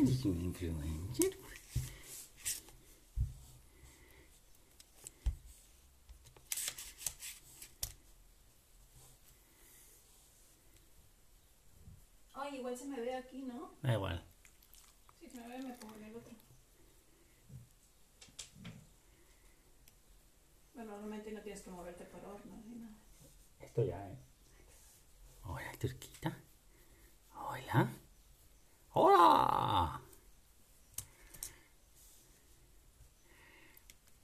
Ay, igual se me ve aquí, ¿no? Da igual. Si se me ve, me pongo en el otro. Bueno, normalmente no tienes que moverte por horno ni nada. Esto ya, ¿eh? Hola, turquita. Hola. ¡Hola!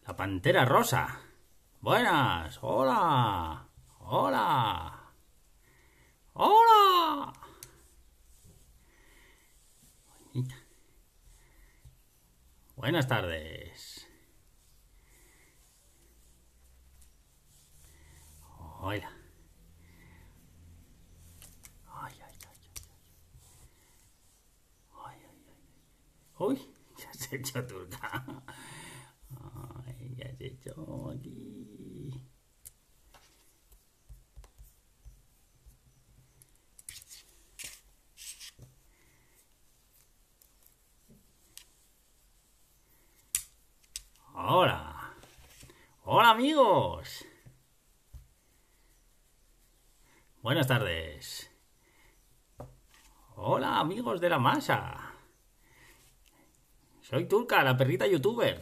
La pantera rosa. Buenas. Hola. Hola. Hola. Buenas tardes. Hola. Uy, ya se hecho turca. Ay, ya se hecho aquí. Hola, Hola amigos. Buenas tardes. Hola amigos de la masa. Soy Turca, la perrita youtuber.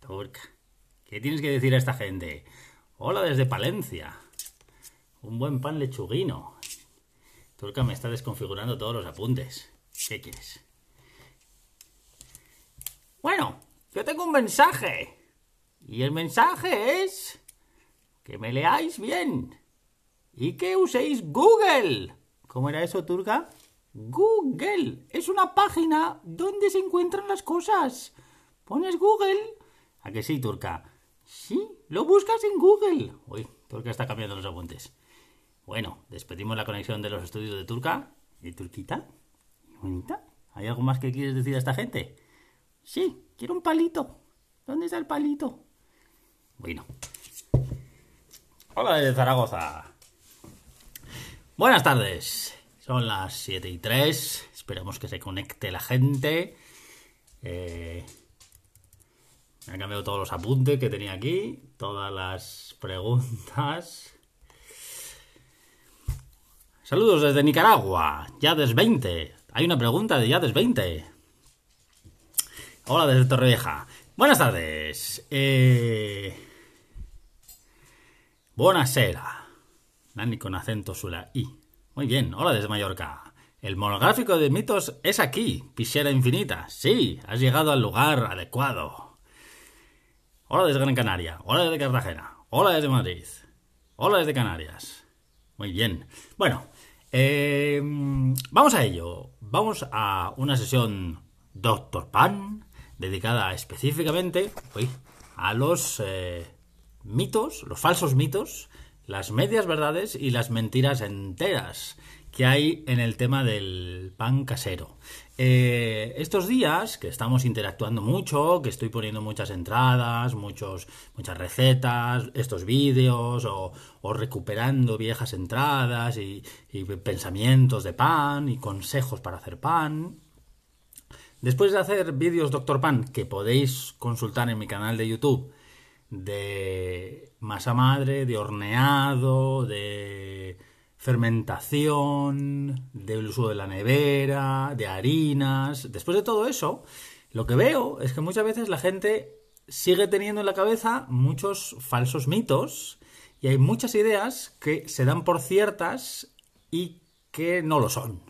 Turca. ¿Qué tienes que decir a esta gente? Hola desde Palencia. Un buen pan lechuguino. Turca me está desconfigurando todos los apuntes. ¿Qué quieres? Bueno, yo tengo un mensaje. Y el mensaje es que me leáis bien y que uséis Google. ¿Cómo era eso, Turca? Google es una página donde se encuentran las cosas. Pones Google. ¿A qué sí, Turca? Sí, lo buscas en Google. Uy, Turca está cambiando los apuntes. Bueno, despedimos la conexión de los estudios de Turca. ¿Y Turquita? ¿Bonita? ¿Hay algo más que quieres decir a esta gente? Sí, quiero un palito. ¿Dónde está el palito? Bueno. Hola desde Zaragoza. Buenas tardes. Son las 7 y 3. Esperamos que se conecte la gente. Eh, me han cambiado todos los apuntes que tenía aquí. Todas las preguntas. Saludos desde Nicaragua. Yades 20. Hay una pregunta de Yades 20. Hola desde Torrevieja. Buenas tardes. Eh... Buenasera. Nani con acento suela I. Muy bien, hola desde Mallorca. El monográfico de mitos es aquí, Pisera Infinita. Sí, has llegado al lugar adecuado. Hola desde Gran Canaria, hola desde Cartagena, hola desde Madrid, hola desde Canarias. Muy bien. Bueno, em, vamos a ello. Vamos a una sesión Doctor Pan, dedicada específicamente a los eh, mitos, los falsos mitos las medias verdades y las mentiras enteras que hay en el tema del pan casero. Eh, estos días que estamos interactuando mucho, que estoy poniendo muchas entradas, muchos, muchas recetas, estos vídeos o, recuperando viejas entradas y, y pensamientos de pan y consejos para hacer pan. Después de hacer vídeos Doctor Pan que podéis consultar en mi canal de YouTube, de masa madre, de horneado, de fermentación, del uso de la nevera, de harinas. Después de todo eso, lo que veo es que muchas veces la gente sigue teniendo en la cabeza muchos falsos mitos y hay muchas ideas que se dan por ciertas y que no lo son.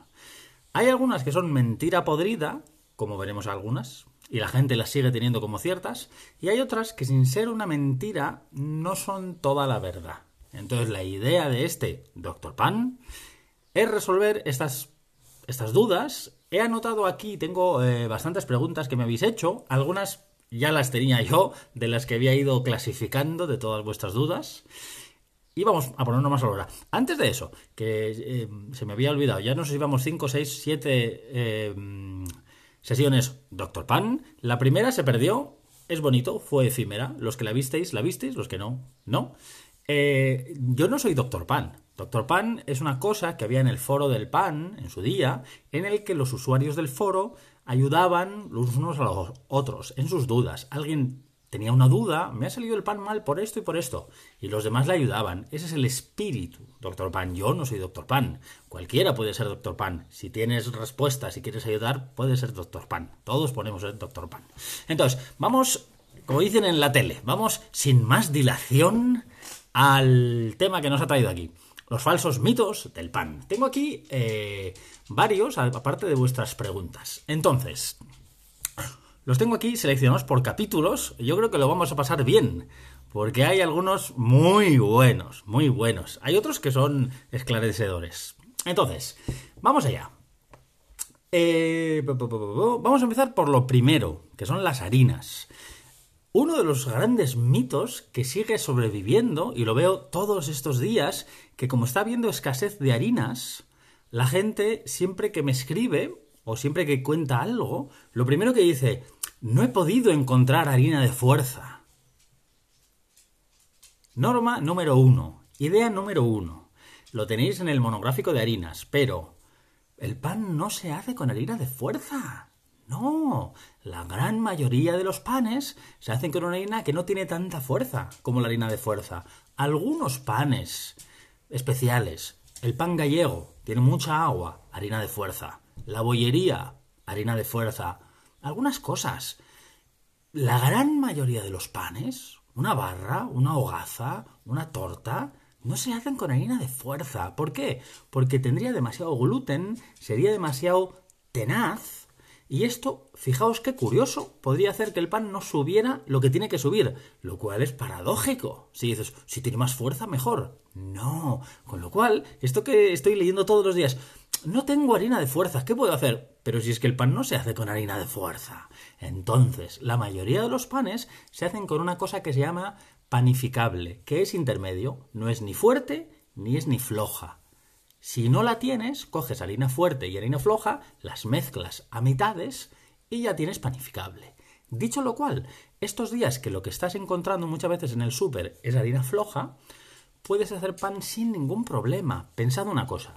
Hay algunas que son mentira podrida, como veremos algunas, y la gente las sigue teniendo como ciertas, y hay otras que sin ser una mentira no son toda la verdad. Entonces la idea de este Dr. Pan es resolver estas, estas dudas. He anotado aquí, tengo eh, bastantes preguntas que me habéis hecho, algunas ya las tenía yo, de las que había ido clasificando de todas vuestras dudas. Y vamos a ponernos más a la hora. Antes de eso, que eh, se me había olvidado, ya no sé si vamos 5, 6, 7 Sesiones Doctor Pan. La primera se perdió, es bonito, fue efímera. Los que la visteis, la visteis, los que no, no. Eh, yo no soy Doctor Pan. Doctor Pan es una cosa que había en el foro del Pan en su día, en el que los usuarios del foro ayudaban los unos a los otros en sus dudas. Alguien tenía una duda, me ha salido el pan mal por esto y por esto. Y los demás le ayudaban. Ese es el espíritu, doctor Pan. Yo no soy doctor Pan. Cualquiera puede ser doctor Pan. Si tienes respuestas, si quieres ayudar, puedes ser doctor Pan. Todos ponemos el doctor Pan. Entonces, vamos, como dicen en la tele, vamos sin más dilación al tema que nos ha traído aquí. Los falsos mitos del pan. Tengo aquí eh, varios, aparte de vuestras preguntas. Entonces, los tengo aquí seleccionados por capítulos. Yo creo que lo vamos a pasar bien, porque hay algunos muy buenos, muy buenos. Hay otros que son esclarecedores. Entonces, vamos allá. Eh, vamos a empezar por lo primero, que son las harinas. Uno de los grandes mitos que sigue sobreviviendo, y lo veo todos estos días, que como está habiendo escasez de harinas, la gente siempre que me escribe o siempre que cuenta algo, lo primero que dice, no he podido encontrar harina de fuerza. Norma número uno, idea número uno. Lo tenéis en el monográfico de harinas, pero el pan no se hace con harina de fuerza. No, la gran mayoría de los panes se hacen con una harina que no tiene tanta fuerza como la harina de fuerza. Algunos panes especiales, el pan gallego, tiene mucha agua, harina de fuerza la bollería, harina de fuerza, algunas cosas. La gran mayoría de los panes, una barra, una hogaza, una torta, no se hacen con harina de fuerza. ¿Por qué? Porque tendría demasiado gluten, sería demasiado tenaz. Y esto, fijaos qué curioso, podría hacer que el pan no subiera lo que tiene que subir, lo cual es paradójico. Si dices, si tiene más fuerza, mejor. No. Con lo cual, esto que estoy leyendo todos los días, no tengo harina de fuerza, ¿qué puedo hacer? Pero si es que el pan no se hace con harina de fuerza. Entonces, la mayoría de los panes se hacen con una cosa que se llama panificable, que es intermedio, no es ni fuerte ni es ni floja. Si no la tienes, coges harina fuerte y harina floja, las mezclas a mitades y ya tienes panificable. Dicho lo cual, estos días que lo que estás encontrando muchas veces en el súper es harina floja, puedes hacer pan sin ningún problema. Pensad una cosa,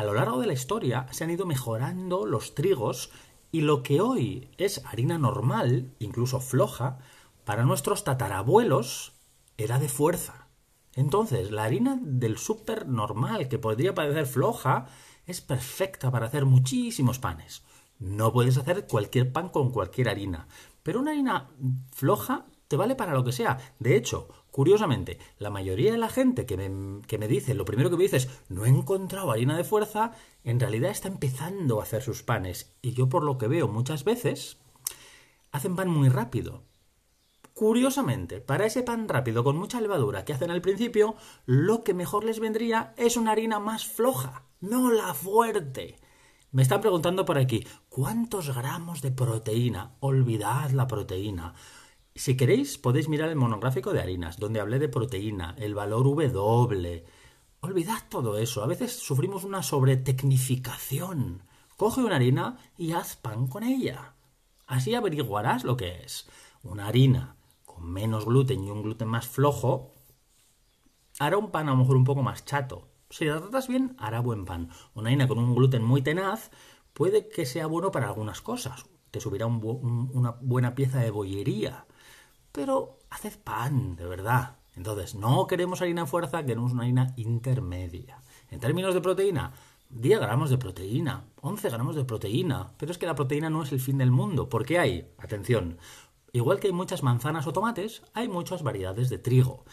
a lo largo de la historia se han ido mejorando los trigos y lo que hoy es harina normal, incluso floja, para nuestros tatarabuelos era de fuerza. Entonces, la harina del súper normal, que podría parecer floja, es perfecta para hacer muchísimos panes. No puedes hacer cualquier pan con cualquier harina, pero una harina floja te vale para lo que sea. De hecho, Curiosamente, la mayoría de la gente que me, dice, lo primero que me dice es, no he encontrado harina de fuerza, en realidad está empezando a hacer sus panes. Y yo por lo que veo muchas veces, hacen pan muy rápido. Curiosamente, para ese pan rápido con mucha levadura que hacen al principio, lo que mejor les vendría es una harina más floja, no la fuerte. Me están preguntando por aquí, ¿cuántos gramos de proteína? Olvidad la proteína si queréis, podéis mirar el monográfico de harinas, donde hablé de proteína, el valor W. Olvidad todo eso. A veces sufrimos una sobretecnificación. Coge una harina y haz pan con ella. Así averiguarás lo que es. Una harina con menos gluten y un gluten más flojo hará un pan a lo mejor un poco más chato. Si la tratas bien, hará buen pan. Una harina con un gluten muy tenaz puede que sea bueno para algunas cosas. Te subirá una buena pieza de bollería pero haced pan, de verdad. Entonces, no queremos harina fuerza, queremos una harina intermedia. En términos de proteína, 10 gramos de proteína, 11 gramos de proteína. Pero es que la proteína no es el fin del mundo, porque hay, atención, igual que hay muchas manzanas o tomates, hay muchas variedades de trigo.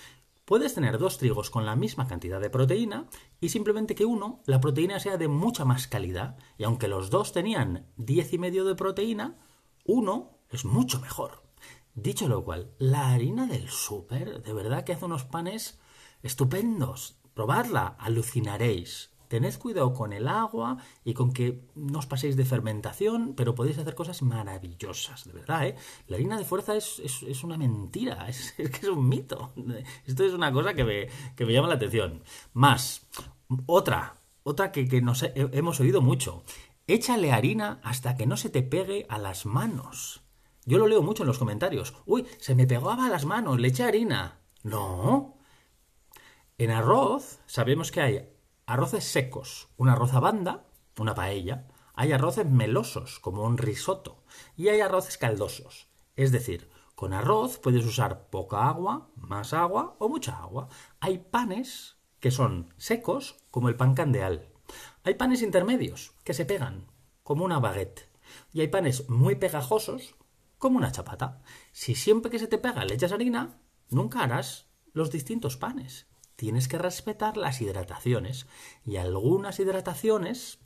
Puedes tener dos trigos con la misma cantidad de proteína y simplemente que uno, la proteína sea de mucha más calidad, y aunque los dos tenían 10 y medio de proteína, uno es mucho mejor. Dicho lo cual, la harina del súper, de verdad que hace unos panes estupendos. Probadla, alucinaréis. Tened cuidado con el agua y con que no os paséis de fermentación, pero podéis hacer cosas maravillosas, de verdad, ¿eh? La harina de fuerza es, es, una mentira, es, que es un mito. Esto es una cosa que me, llama la atención. Más, otra, otra que, hemos oído mucho. Échale harina hasta que no se te pegue a las manos. Yo lo leo mucho en los comentarios. Uy, se me pegaba las manos, le eché harina. No. En arroz sabemos que hay arroces secos, una arroz a banda, una paella, hay arroces melosos, como un risotto, y hay arroces caldosos. Es decir, con arroz puedes usar poca agua, más agua o mucha agua. Hay panes que son secos, como el pan candeal. Hay panes intermedios, que se pegan, como una baguette. Y hay panes muy pegajosos, como una chapata. Si siempre que se te pega le echas harina, nunca harás los distintos panes. Tienes que respetar las hidrataciones. Y algunas hidrataciones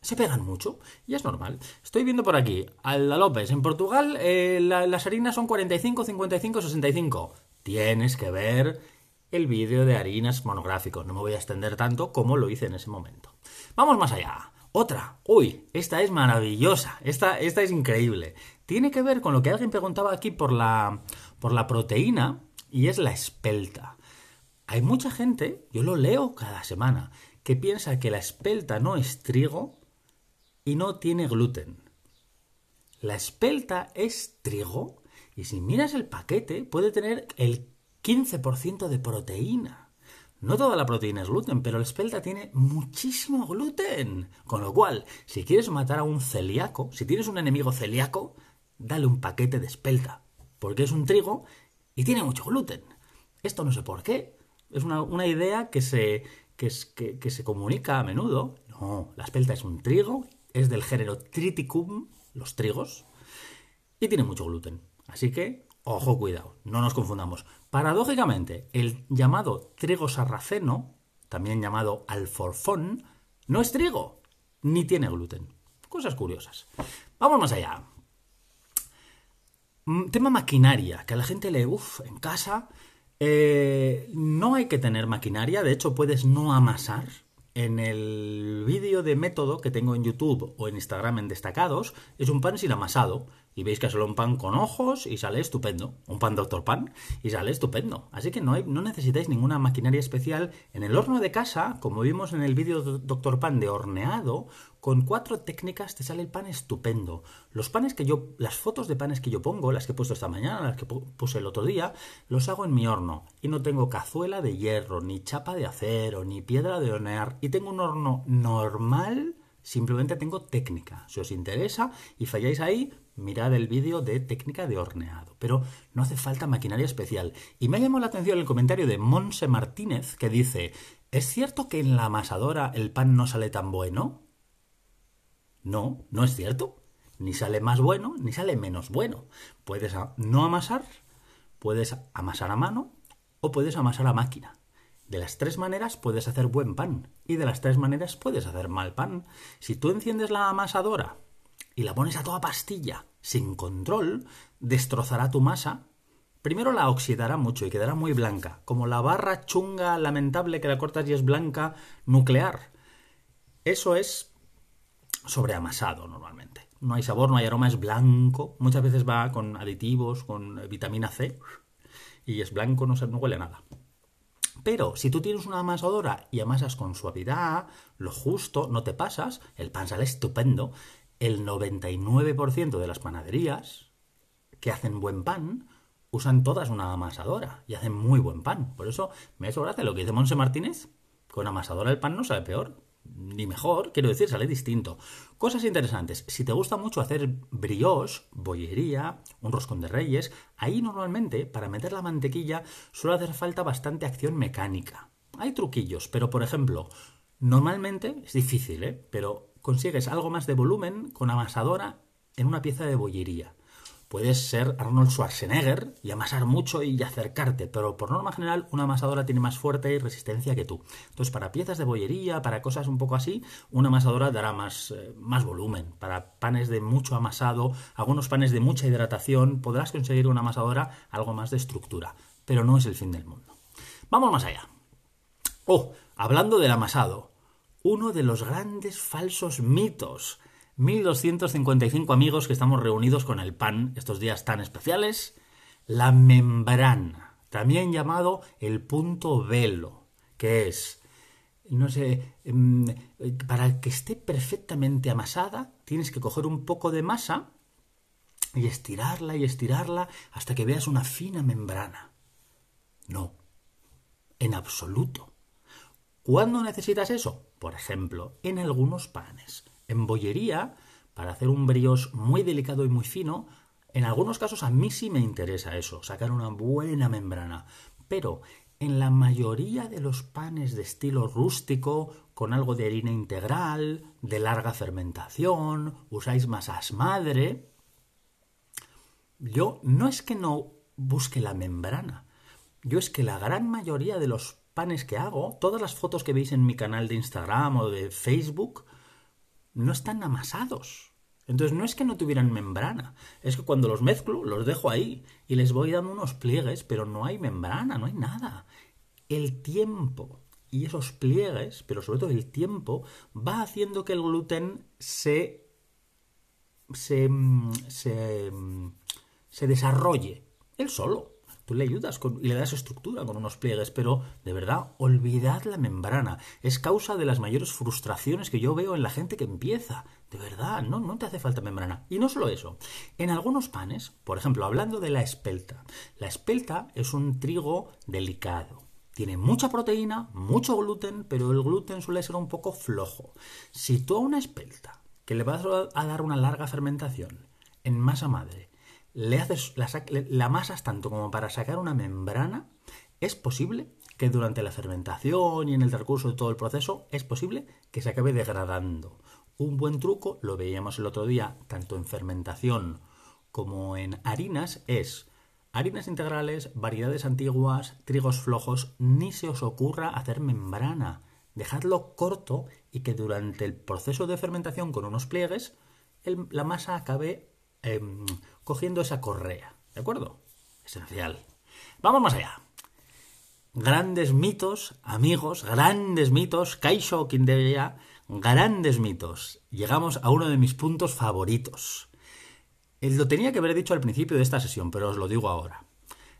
se pegan mucho y es normal. Estoy viendo por aquí, Alda López, en Portugal eh, las harinas son 45, 55, 65. Tienes que ver el vídeo de harinas monográfico. No me voy a extender tanto como lo hice en ese momento. Vamos más allá. Otra, uy, esta es maravillosa, esta, esta es increíble. Tiene que ver con lo que alguien preguntaba aquí por la, por la proteína y es la espelta. Hay mucha gente, yo lo leo cada semana, que piensa que la espelta no es trigo y no tiene gluten. La espelta es trigo y si miras el paquete puede tener el 15% de proteína. No toda la proteína es gluten, pero la espelta tiene muchísimo gluten. Con lo cual, si quieres matar a un celíaco, si tienes un enemigo celíaco, dale un paquete de espelta, porque es un trigo y tiene mucho gluten. Esto no sé por qué. Es una, idea que se, que se comunica a menudo. No, la espelta es un trigo, es del género Triticum, los trigos, y tiene mucho gluten. Así que Ojo, cuidado, no nos confundamos. Paradójicamente, el llamado trigo sarraceno, también llamado alforfón, no es trigo, ni tiene gluten. Cosas curiosas. Vamos más allá. Mm, tema maquinaria, que a la gente le, uff, en casa. Eh, no hay que tener maquinaria, de hecho puedes no amasar. En el vídeo de método que tengo en YouTube o en Instagram en destacados, es un pan sin amasado y veis que solo un pan con ojos y sale estupendo. Un pan Doctor Pan y sale estupendo. Así que no, no necesitáis ninguna maquinaria especial. En el horno de casa, como vimos en el vídeo Doctor Pan de horneado, con cuatro técnicas te sale el pan estupendo. Los panes que yo, las fotos de panes que yo pongo, las que he puesto esta mañana, las que puse el otro día, los hago en mi horno. Y no tengo cazuela de hierro, ni chapa de acero, ni piedra de hornear. Y tengo un horno normal. Simplemente tengo técnica. Si os interesa y falláis ahí, Mirad el vídeo de técnica de horneado, pero no hace falta maquinaria especial. Y me ha la atención el comentario de Monse Martínez que dice, ¿es cierto que en la amasadora el pan no sale tan bueno? No, no es cierto. Ni sale más bueno, ni sale menos bueno. Puedes no amasar, puedes amasar a mano o puedes amasar a máquina. De las tres maneras puedes hacer buen pan y de las tres maneras puedes hacer mal pan. Si tú enciendes la amasadora y la pones a toda pastilla, sin control, destrozará tu masa. Primero la oxidará mucho y quedará muy blanca, como la barra chunga lamentable que la cortas y es blanca nuclear. Eso es sobreamasado normalmente. No hay sabor, no hay aroma, es blanco. Muchas veces va con aditivos, con vitamina C y es blanco, no, se, no huele nada. Pero si tú tienes una amasadora y amasas con suavidad, lo justo, no te pasas, el pan sale estupendo, el 99% de las panaderías que hacen buen pan usan todas una amasadora y hacen muy buen pan. Por eso me sorprende lo que dice Monse Martínez. Con amasadora el pan no sale peor, ni mejor, quiero decir, sale distinto. Cosas interesantes. Si te gusta mucho hacer brioche, bollería, un roscón de reyes, ahí normalmente para meter la mantequilla suele hacer falta bastante acción mecánica. Hay truquillos, pero por ejemplo, normalmente es difícil, ¿eh? Pero consigues algo más de volumen con amasadora en una pieza de bollería. Puedes ser Arnold Schwarzenegger y amasar mucho y acercarte, pero por norma general una amasadora tiene más fuerza y resistencia que tú. Entonces, para piezas de bollería, para cosas un poco así, una amasadora dará más, eh, más volumen. Para panes de mucho amasado, algunos panes de mucha hidratación, podrás conseguir una amasadora algo más de estructura, pero no es el fin del mundo. Vamos más allá. Oh, hablando del amasado, uno de los grandes falsos mitos. 1255 amigos que estamos reunidos con el pan estos días tan especiales. La membrana, también llamado el punto velo, que es, no sé, mm, para que esté perfectamente amasada, tienes que coger un poco de masa y estirarla y estirarla hasta que veas una fina membrana. No, en absoluto. ¿Cuándo necesitas eso? Por ejemplo, en algunos panes. En bollería, para hacer un brioche muy delicado y muy fino, en algunos casos a mí sí me interesa eso, sacar una buena membrana. Pero en la mayoría de los panes de estilo rústico, con algo de harina integral, de larga fermentación, usáis masas madre, yo no es que no busque la membrana, yo es que la gran mayoría de los panes que hago, todas las fotos que veis en mi canal de Instagram o de Facebook, no están amasados. Entonces no es que no tuvieran membrana, es que cuando los mezclo los dejo ahí y les voy dando unos pliegues, pero no hay membrana, no hay nada. El tiempo y esos pliegues, pero sobre todo el tiempo, va haciendo que el gluten se, se, mm, mm, se, desarrolle él solo tú le ayudas con, y le das estructura con unos pliegues, pero de verdad, olvidad la membrana. Es causa de las mayores frustraciones que yo veo en la gente que empieza. De verdad, no, no te hace falta membrana. Y no solo eso. En algunos panes, por ejemplo, hablando de la espelta, la espelta es un trigo delicado. Tiene mucha proteína, mucho gluten, pero el gluten suele ser un poco flojo. Si tú a una espelta, que le vas a dar una larga fermentación, en masa madre, le haces, la, masa es tanto como para sacar una membrana, es posible que durante la fermentación y en el recurso de todo el proceso, es posible que se acabe degradando. Un buen truco, lo veíamos el otro día, tanto en fermentación como en harinas, es harinas integrales, variedades antiguas, trigos flojos, ni se os ocurra hacer membrana. Dejadlo corto y que durante el proceso de fermentación con unos pliegues, la masa acabe... Em, cogiendo esa correa. ¿De acuerdo? Esencial. Vamos más allá. Grandes mitos, amigos, grandes mitos, Kaisho Kindeya, grandes mitos. Llegamos a uno de mis puntos favoritos. Eh, lo tenía que haber dicho al principio de esta sesión, pero os lo digo ahora.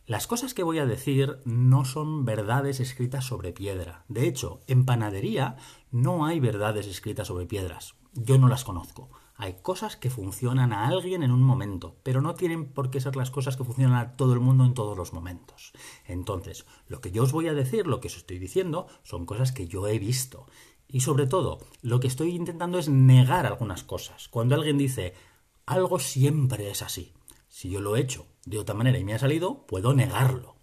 Las cosas que voy a decir no son verdades escritas sobre piedra. De hecho, en panadería no hay verdades escritas sobre piedras. Yo no las conozco. Hay cosas que funcionan a alguien en un momento, pero no tienen por qué ser las cosas que funcionan a todo el mundo en todos los momentos. Entonces, lo que yo os voy a decir, lo que os estoy diciendo, son cosas que yo he visto. Y sobre todo, lo que estoy intentando es negar algunas cosas. Cuando alguien dice, algo siempre es así. Si yo lo he hecho de otra manera y me ha salido, puedo negarlo.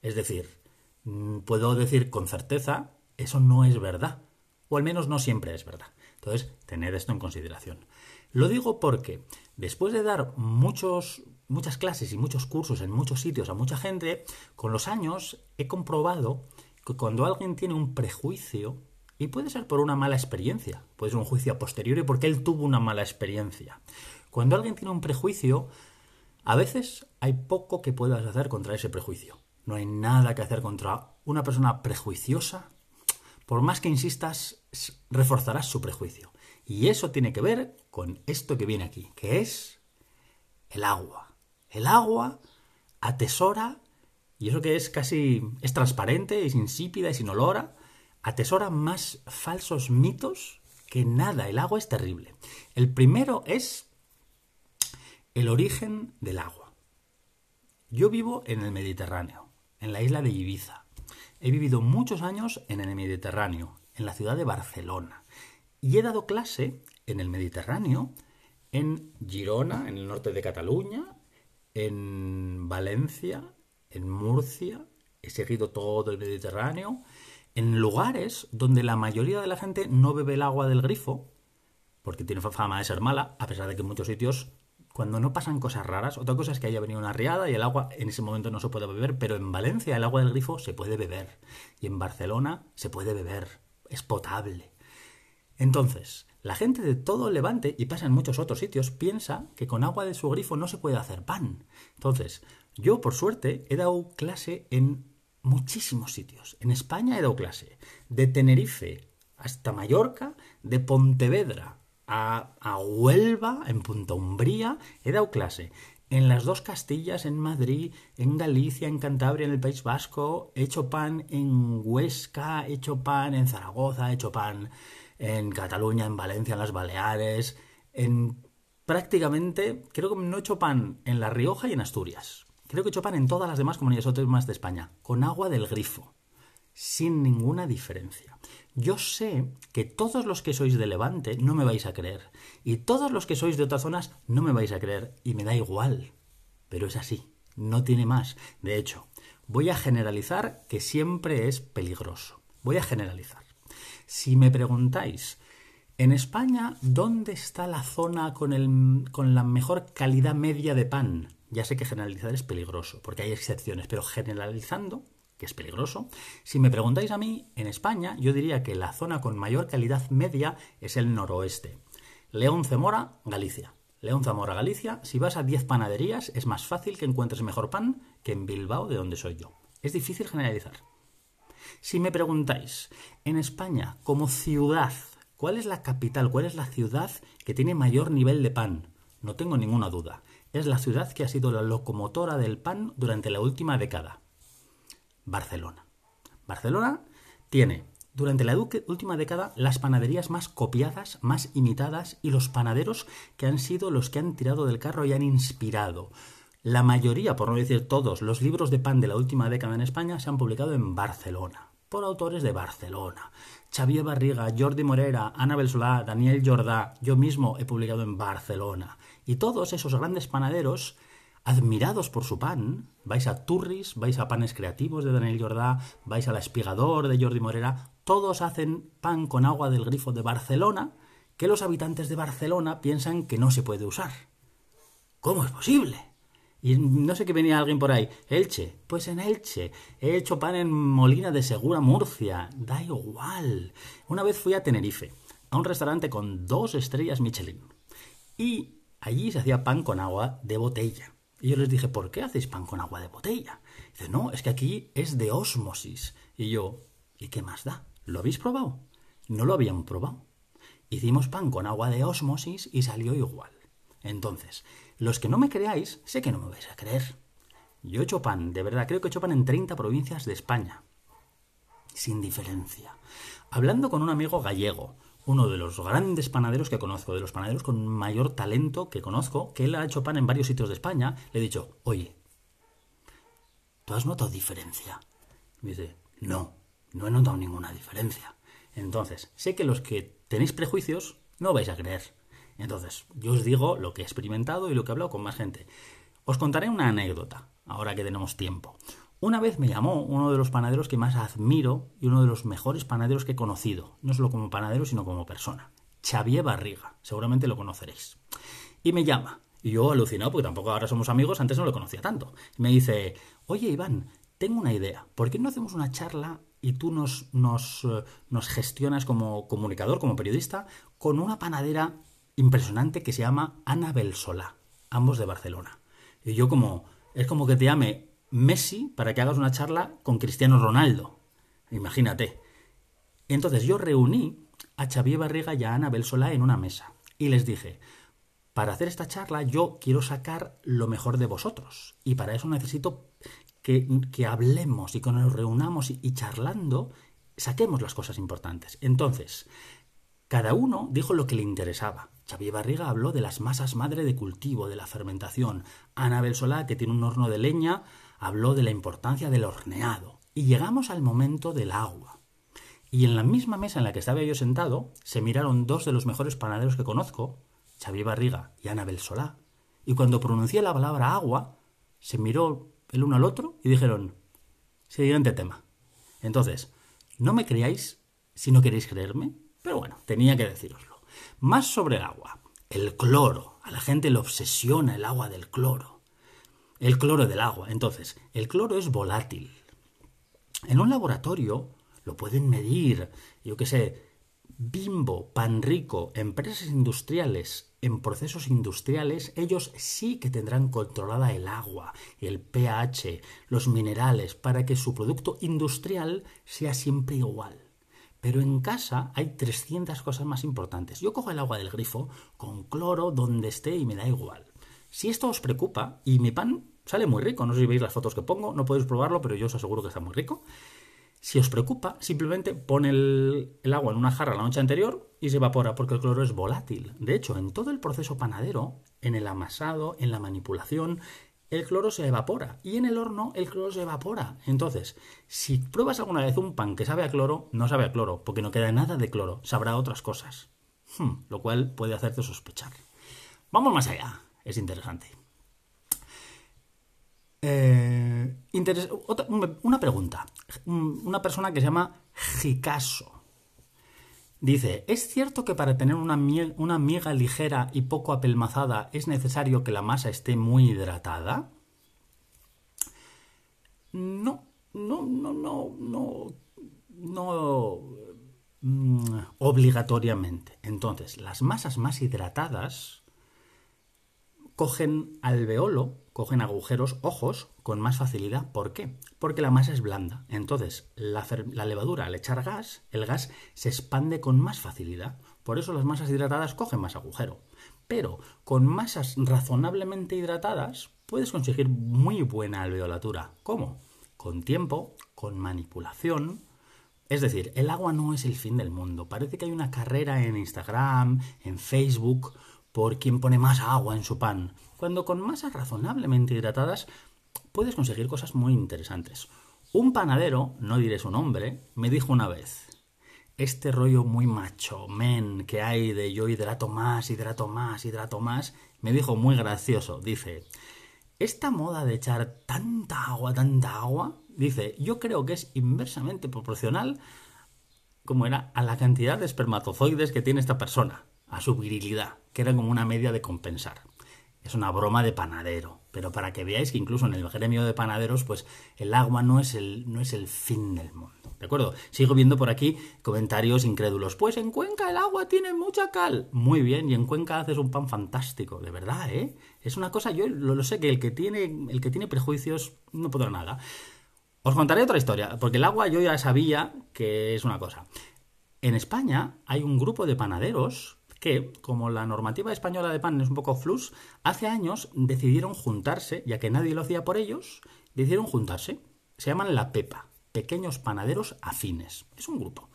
Es decir, mm, puedo decir con certeza, eso no es verdad. O al menos no siempre es verdad. Entonces, tened esto en consideración. Lo digo porque después de dar muchos, muchas clases y muchos cursos en muchos sitios a mucha gente, con los años he comprobado que cuando alguien tiene un prejuicio, y puede ser por una mala experiencia, puede ser un juicio posterior y porque él tuvo una mala experiencia. Cuando alguien tiene un prejuicio, a veces hay poco que puedas hacer contra ese prejuicio. No hay nada que hacer contra una persona prejuiciosa. Por más que insistas, reforzarás su prejuicio. Y eso tiene que ver con esto que viene aquí, que es el agua. El agua atesora, y eso que es casi, es transparente, es insípida, es inolora, atesora más falsos mitos que nada. El agua es terrible. El primero es el origen del agua. Yo vivo en el Mediterráneo, en la isla de Ibiza. He vivido muchos años en el Mediterráneo, en la ciudad de Barcelona. Y he dado clase en el Mediterráneo, en Girona, en el norte de Cataluña, en Valencia, en Murcia, he seguido todo el Mediterráneo, en lugares donde la mayoría de la gente no bebe el agua del grifo, porque tiene fama de ser mala, a pesar de que en muchos sitios, cuando no pasan cosas raras, otra cosa es que haya venido una riada y el agua en ese momento no se puede beber, pero en Valencia el agua del grifo se puede beber, y en Barcelona se puede beber, es potable. Entonces, la gente de todo Levante, y pasa en muchos otros sitios, piensa que con agua de su grifo no se puede hacer pan. Entonces, yo por suerte he dado clase en muchísimos sitios. En España he dado clase de Tenerife hasta Mallorca, de Pontevedra a, a Huelva, en Punta Umbría, he dado clase. En las dos Castillas, en Madrid, en Galicia, en Cantabria, en el País Vasco, he hecho pan en Huesca, he hecho pan en Zaragoza, he hecho pan en Cataluña, en Valencia, en las Baleares, en prácticamente, creo que no chopan en La Rioja y en Asturias. Creo que chopan en todas las demás comunidades autónomas de España, con agua del grifo, sin ninguna diferencia. Yo sé que todos los que sois de Levante no me vais a creer, y todos los que sois de otras zonas no me vais a creer, y me da igual. Pero es así, no tiene más. De hecho, voy a generalizar que siempre es peligroso. Voy a generalizar. Si me preguntáis, en España, ¿dónde está la zona con, la mejor calidad media de pan? Ya sé que generalizar es peligroso, porque hay excepciones, pero generalizando, que es peligroso, si me preguntáis a mí, en España yo diría que la zona con mayor calidad media es el noroeste. León Zamora, Galicia. León Zamora, Galicia, si vas a 10 panaderías es más fácil que encuentres mejor pan que en Bilbao, de donde soy yo. Es difícil generalizar. Si me preguntáis, en España, como ciudad, ¿cuál es la capital, cuál es la ciudad que tiene mayor nivel de pan? No tengo ninguna duda. Es la ciudad que ha sido la locomotora del pan durante la última década. Barcelona. Barcelona tiene durante la última década las panaderías más copiadas, más imitadas y los panaderos que han sido los que han tirado del carro y han inspirado la mayoría, por no decir todos, los libros de pan de la última década en España se han publicado en Barcelona, por autores de Barcelona. Xavier Barriga, Jordi Morera, Anabel Solá, Daniel Jordá, yo mismo he publicado en Barcelona. Y todos esos grandes panaderos, admirados por su pan, vais a Turris, vais a Panes Creativos de Daniel Jordá, vais a La Espigador de Jordi Morera, todos hacen pan con agua del grifo de Barcelona que los habitantes de Barcelona piensan que no se puede usar. ¿Cómo es posible? Y no sé qué venía alguien por ahí. Elche. Pues en Elche. He hecho pan en Molina de Segura, Murcia. Da igual. Una vez fui a Tenerife, a un restaurante con dos estrellas Michelin. Y allí se hacía pan con agua de botella. Y yo les dije, ¿por qué hacéis pan con agua de botella? dice, no, es que aquí es de osmosis Y yo, ¿y qué más da? ¿Lo habéis probado? No lo habían probado. Hicimos pan con agua de osmosis y salió igual. Entonces, los que no me creáis, sé que no me vais a creer. Yo he hecho pan, de verdad, creo que he hecho pan en 30 provincias de España. Sin diferencia. Hablando con un amigo gallego, uno de los grandes panaderos que conozco, de los panaderos con mayor talento que conozco, que él ha hecho pan en varios sitios de España, le he dicho, oye, ¿tú has notado diferencia? Me dice, no, no he notado ninguna diferencia. Entonces, sé que los que tenéis prejuicios no vais a creer. Entonces, yo os digo lo que he experimentado y lo que he hablado con más gente. Os contaré una anécdota, ahora que tenemos tiempo. Una vez me llamó uno de los panaderos que más admiro y uno de los mejores panaderos que he conocido, no solo como panadero, sino como persona. Xavier Barriga, seguramente lo conoceréis. Y me llama, y yo alucinado, porque tampoco ahora somos amigos, antes no lo conocía tanto. me dice, oye Iván, tengo una idea, ¿por qué no hacemos una charla y tú nos, nos, eh, nos gestionas como comunicador, como periodista, con una panadera impresionante que se llama Anabel Solá, ambos de Barcelona. Y yo como, es como que te llame Messi para que hagas una charla con Cristiano Ronaldo. Imagínate. Entonces yo reuní a Xavier Barriga y a Anabel Solá en una mesa y les dije, para hacer esta charla yo quiero sacar lo mejor de vosotros y para eso necesito que, que hablemos y que nos reunamos y charlando saquemos las cosas importantes. Entonces, cada uno dijo lo que le interesaba. Xavier Barriga habló de las masas madre de cultivo, de la fermentación. Anabel Solá, que tiene un horno de leña, habló de la importancia del horneado. Y llegamos al momento del agua. Y en la misma mesa en la que estaba yo sentado, se miraron dos de los mejores panaderos que conozco, Xavier Barriga y Anabel Solá. Y cuando pronuncié la palabra agua, se miró el uno al otro y dijeron, siguiente tema. Entonces, no me creáis si no queréis creerme, pero bueno, tenía que deciros. Más sobre el agua. El cloro. A la gente le obsesiona el agua del cloro. El cloro del agua. Entonces, el cloro es volátil. En un laboratorio lo pueden medir, yo qué sé, Bimbo, pan rico, empresas industriales, en procesos industriales, ellos sí que tendrán controlada el agua, el pH, los minerales, para que su producto industrial sea siempre igual. Pero en casa hay 300 cosas más importantes. Yo cojo el agua del grifo con cloro donde esté y me da igual. Si esto os preocupa, y mi pan sale muy rico, no sé si veis las fotos que pongo, no podéis probarlo, pero yo os aseguro que está muy rico. Si os preocupa, simplemente pon el, el, agua en una jarra la noche anterior y se evapora porque el cloro es volátil. De hecho, en todo el proceso panadero, en el amasado, en la manipulación, el cloro se evapora y en el horno el cloro se evapora. Entonces, si pruebas alguna vez un pan que sabe a cloro, no sabe a cloro, porque no queda nada de cloro, sabrá otras cosas. Hmm, lo cual puede hacerte sospechar. Vamos más allá, es interesante. Eh, una pregunta. Mm, una persona que se llama Gicaso. Dice, ¿es cierto que para tener una, miga ligera y poco apelmazada es necesario que la masa esté muy hidratada? No, no, no, no, no, no mm, obligatoriamente. Entonces, las masas más hidratadas cogen alveolo cogen agujeros, ojos, con más facilidad. ¿Por qué? Porque la masa es blanda. Entonces, la, levadura al echar gas, el gas se expande con más facilidad. Por eso las masas hidratadas cogen más agujero. Pero con masas razonablemente hidratadas puedes conseguir muy buena alveolatura. ¿Cómo? Con tiempo, con manipulación, es decir, el agua no es el fin del mundo. Parece que hay una carrera en Instagram, en Facebook, por quien pone más agua en su pan, cuando con masas razonablemente hidratadas puedes conseguir cosas muy interesantes. Un panadero, no diré su nombre, me dijo una vez, este rollo muy macho, men, que hay de yo hidrato más, hidrato más, hidrato más, me dijo muy gracioso, dice, esta moda de echar tanta agua, tanta agua, dice, yo creo que es inversamente proporcional como era a la cantidad de espermatozoides que tiene esta persona a su virilidad, que era como una media de compensar. Es una broma de panadero, pero para que veáis que incluso en el gremio de panaderos, pues el agua no es el, no es el fin del mundo. ¿De acuerdo? Sigo viendo por aquí comentarios incrédulos. Pues en Cuenca el agua tiene mucha cal. Muy bien, y en Cuenca haces un pan fantástico, de verdad, ¿eh? Es una cosa, yo lo, sé, que el que, tiene, el que tiene prejuicios no podrá nada. Os contaré otra historia, porque el agua yo ya sabía que es una cosa. En España hay un grupo de panaderos que, como la normativa española de pan es un poco flus hace años decidieron juntarse, ya que nadie lo hacía por ellos, decidieron juntarse. Se llaman la PEPA, Pequeños Panaderos Afines. Es un grupo.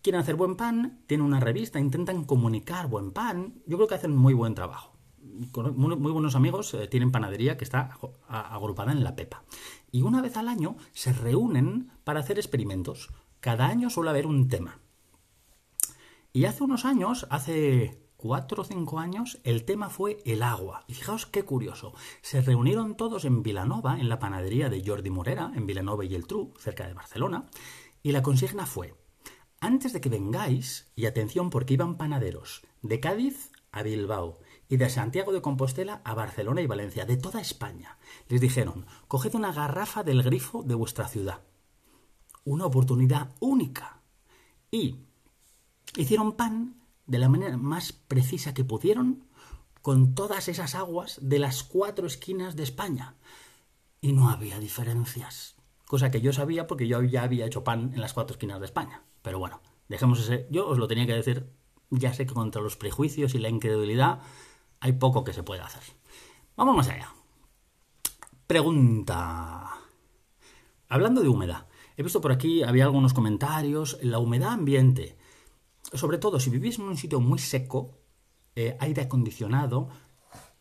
Quieren hacer buen pan, tienen una revista, intentan comunicar buen pan. Yo creo que hacen muy buen trabajo. muy, buenos amigos eh, tienen panadería que está agrupada en la PEPA. Y una vez al año se reúnen para hacer experimentos. Cada año suele haber un tema. Y hace unos años, hace cuatro o cinco años, el tema fue el agua. Y fijaos qué curioso. Se reunieron todos en Vilanova, en la panadería de Jordi Morera, en Vilanova y el Tru, cerca de Barcelona, y la consigna fue, antes de que vengáis, y atención porque iban panaderos, de Cádiz a Bilbao, y de Santiago de Compostela a Barcelona y Valencia, de toda España. Les dijeron, coged una garrafa del grifo de vuestra ciudad. Una oportunidad única. Y hicieron pan de la manera más precisa que pudieron con todas esas aguas de las cuatro esquinas de España. Y no había diferencias. Cosa que yo sabía porque yo ya había hecho pan en las cuatro esquinas de España. Pero bueno, dejemos ese... Yo os lo tenía que decir. Ya sé que contra los prejuicios y la incredulidad hay poco que se pueda hacer. Vamos más allá. Pregunta. Hablando de humedad. He visto por aquí, había algunos comentarios. La humedad ambiente sobre todo si vivís en un sitio muy seco, eh, aire acondicionado,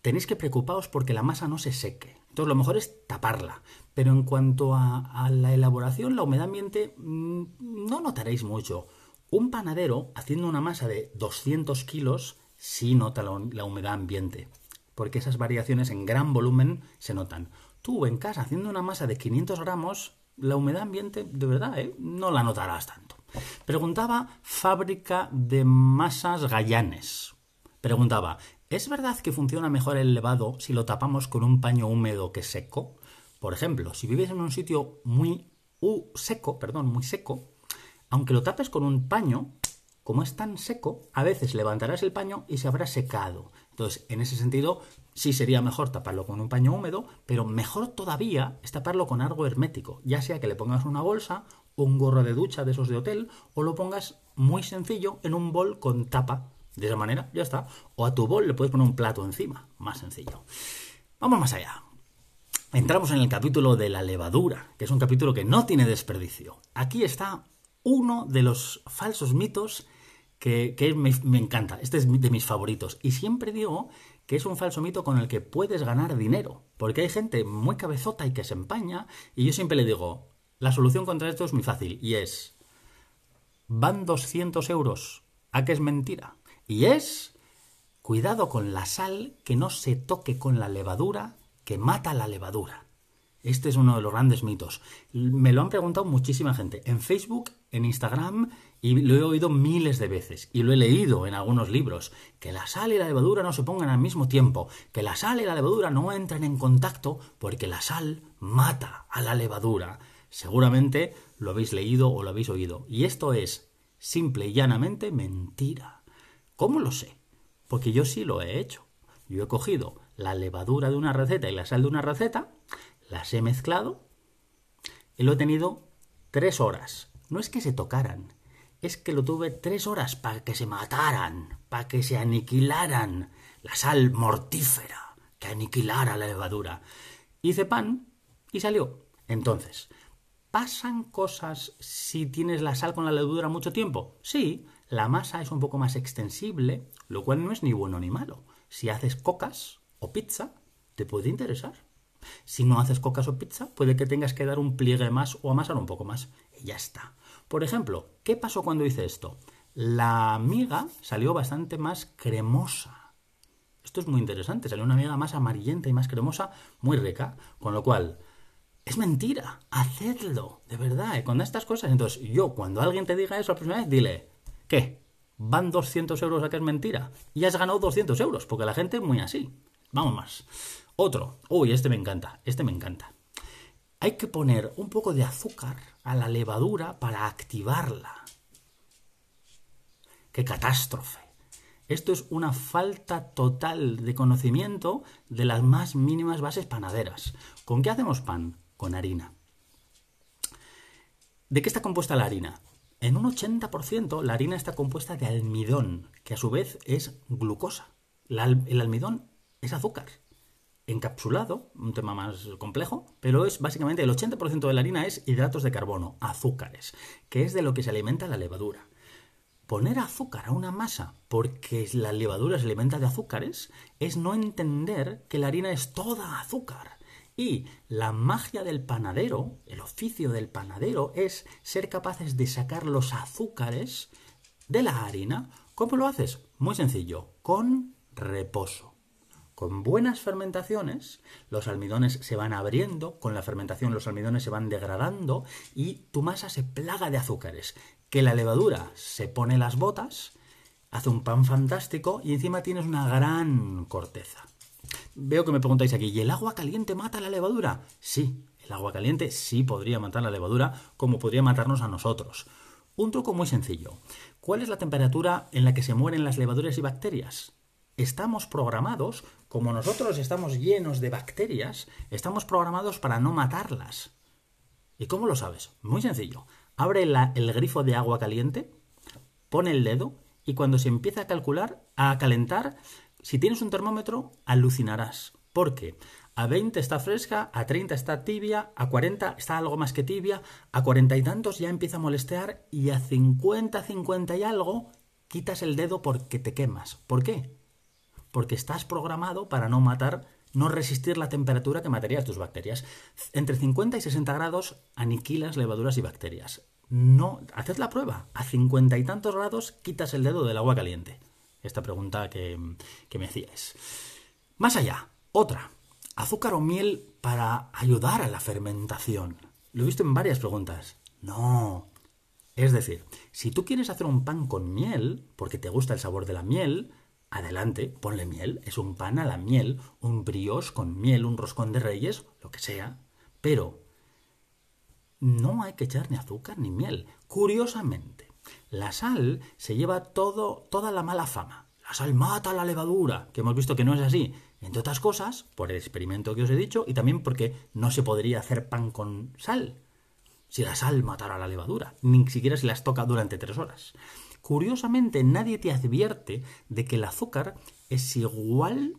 tenéis que preocuparos porque la masa no se seque. Entonces lo mejor es taparla. Pero en cuanto a, la elaboración, la humedad ambiente mm, no notaréis mucho. Un panadero haciendo una masa de 200 kilos sí nota la, humedad ambiente, porque esas variaciones en gran volumen se notan. Tú en casa haciendo una masa de 500 gramos, la humedad ambiente, de verdad, ¿eh? no la notarás tanto. Preguntaba fábrica de masas gallanes. Preguntaba, ¿es verdad que funciona mejor el levado si lo tapamos con un paño húmedo que seco? Por ejemplo, si vives en un sitio muy seco, perdón, muy seco, aunque lo tapes con un paño, como es tan seco, a veces levantarás el paño y se habrá secado. Entonces, en ese sentido, sí sería mejor taparlo con un paño húmedo, pero mejor todavía es taparlo con algo hermético, ya sea que le pongas una bolsa un gorro de ducha de esos de hotel o lo pongas muy sencillo en un bol con tapa. De esa manera, ya está. O a tu bol le puedes poner un plato encima. Más sencillo. Vamos más allá. Entramos en el capítulo de la levadura, que es un capítulo que no tiene desperdicio. Aquí está uno de los falsos mitos que, me, me, encanta. Este es de mis favoritos. Y siempre digo que es un falso mito con el que puedes ganar dinero. Porque hay gente muy cabezota y que se empaña. Y yo siempre le digo, la solución contra esto es muy fácil y es, van 200 euros, a que es mentira. Y es, cuidado con la sal, que no se toque con la levadura, que mata la levadura. Este es uno de los grandes mitos. Me lo han preguntado muchísima gente, en Facebook, en Instagram, y lo he oído miles de veces, y lo he leído en algunos libros, que la sal y la levadura no se pongan al mismo tiempo, que la sal y la levadura no entren en contacto porque la sal mata a la levadura. Seguramente lo habéis leído o lo habéis oído. Y esto es simple y llanamente mentira. ¿Cómo lo sé? Porque yo sí lo he hecho. Yo he cogido la levadura de una receta y la sal de una receta, las he mezclado y lo he tenido tres horas. No es que se tocaran, es que lo tuve tres horas para que se mataran, para que se aniquilaran la sal mortífera que aniquilara la levadura. Hice pan y salió. Entonces, ¿Pasan cosas si tienes la sal con la levadura mucho tiempo? Sí, la masa es un poco más extensible, lo cual no es ni bueno ni malo. Si haces cocas o pizza, te puede interesar. Si no haces cocas o pizza, puede que tengas que dar un pliegue más o amasar un poco más. Y ya está. Por ejemplo, ¿qué pasó cuando hice esto? La miga salió bastante más cremosa. Esto es muy interesante, salió una miga más amarillenta y más cremosa, muy rica, con lo cual es mentira. Hacedlo. De verdad. Eh, Con estas cosas. Entonces, yo, cuando alguien te diga eso la próxima vez, dile, ¿qué? ¿Van 200 euros a que es mentira? Y has ganado 200 euros, porque la gente es muy así. Vamos más. Otro. Uy, este me encanta. Este me encanta. Hay que poner un poco de azúcar a la levadura para activarla. ¡Qué catástrofe! Esto es una falta total de conocimiento de las más mínimas bases panaderas. ¿Con qué hacemos pan? con harina. ¿De qué está compuesta la harina? En un 80% la harina está compuesta de almidón, que a su vez es glucosa. el almidón es azúcar. Encapsulado, un tema más complejo, pero es básicamente el 80% de la harina es hidratos de carbono, azúcares, que es de lo que se alimenta la levadura. Poner azúcar a una masa porque la levadura se alimenta de azúcares es no entender que la harina es toda azúcar y la magia del panadero, el oficio del panadero, es ser capaces de sacar los azúcares de la harina. ¿Cómo lo haces? Muy sencillo, con reposo. Con buenas fermentaciones, los almidones se van abriendo, con la fermentación los almidones se van degradando y tu masa se plaga de azúcares. Que la levadura se pone las botas, hace un pan fantástico y encima tienes una gran corteza. Veo que me preguntáis aquí, ¿y el agua caliente mata la levadura? Sí, el agua caliente sí podría matar la levadura como podría matarnos a nosotros. Un truco muy sencillo. ¿Cuál es la temperatura en la que se mueren las levaduras y bacterias? Estamos programados, como nosotros estamos llenos de bacterias, estamos programados para no matarlas. ¿Y cómo lo sabes? Muy sencillo. Abre el grifo de agua caliente, pone el dedo y cuando se empieza a calcular, a calentar, si tienes un termómetro, alucinarás, porque a 20 está fresca, a 30 está tibia, a 40 está algo más que tibia, a 40 y tantos ya empieza a molestear y a 50, 50 y algo quitas el dedo porque te quemas. ¿Por qué? Porque estás programado para no matar, no resistir la temperatura que a tus bacterias. Entre 50 y 60 grados aniquilas levaduras y bacterias. No, haced la prueba. A 50 y tantos grados quitas el dedo del agua caliente esta pregunta que, me hacíais. Más allá, otra. ¿Azúcar o miel para ayudar a la fermentación? Lo he visto en varias preguntas. No. Es decir, si tú quieres hacer un pan con miel, porque te gusta el sabor de la miel, adelante, ponle miel. Es un pan a la miel, un brioche con miel, un roscón de reyes, lo que sea. Pero no hay que echar ni azúcar ni miel. Curiosamente, la sal se lleva toda la mala fama. La sal mata la levadura, que hemos visto que no es así. Entre otras cosas, por el experimento que os he dicho y también porque no se podría hacer pan con sal. Si la sal matara la levadura, ni siquiera si las toca durante tres horas. Curiosamente, nadie te advierte de que el azúcar es igual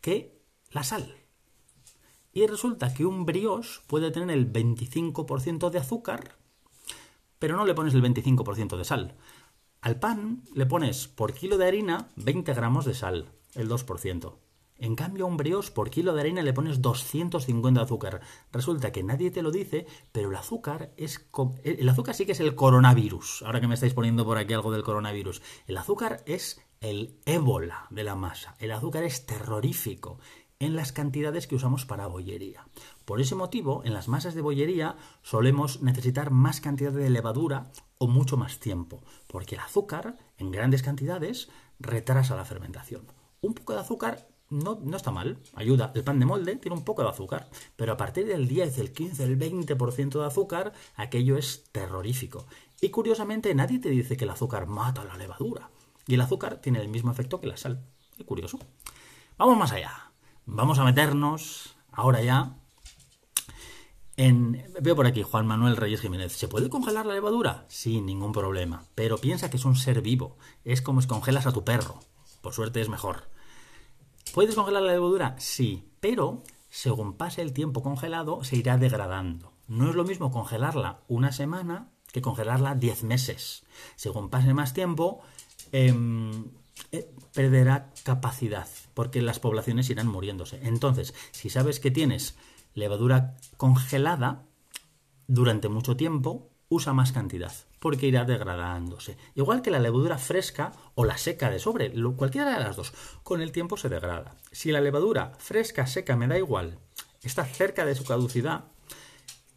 que la sal. Y resulta que un brioche puede tener el 25% de azúcar pero no le pones el 25% de sal. Al pan le pones por kilo de harina 20 gramos de sal, el 2%. En cambio, a un brioche por kilo de harina le pones 250 de azúcar. Resulta que nadie te lo dice, pero el azúcar es el azúcar sí que es el coronavirus. Ahora que me estáis poniendo por aquí algo del coronavirus, el azúcar es el ébola de la masa. El azúcar es terrorífico en las cantidades que usamos para bollería. Por ese motivo, en las masas de bollería solemos necesitar más cantidad de levadura o mucho más tiempo, porque el azúcar, en grandes cantidades, retrasa la fermentación. Un poco de azúcar no, no, está mal, ayuda. El pan de molde tiene un poco de azúcar, pero a partir del 10, el 15, el 20% de azúcar, aquello es terrorífico. Y curiosamente nadie te dice que el azúcar mata la levadura. Y el azúcar tiene el mismo efecto que la sal. Qué curioso. Vamos más allá. Vamos a meternos ahora ya en, veo por aquí Juan Manuel Reyes Jiménez. ¿Se puede congelar la levadura? Sin ningún problema. Pero piensa que es un ser vivo. Es como si congelas a tu perro. Por suerte es mejor. ¿Puedes congelar la levadura? Sí. Pero según pase el tiempo congelado, se irá degradando. No es lo mismo congelarla una semana que congelarla diez meses. Según pase más tiempo, em, eh, perderá capacidad porque las poblaciones irán muriéndose. Entonces, si sabes que tienes levadura congelada durante mucho tiempo, usa más cantidad, porque irá degradándose. Igual que la levadura fresca o la seca de sobre, cualquiera de las dos, con el tiempo se degrada. Si la levadura fresca, seca, me da igual, está cerca de su caducidad,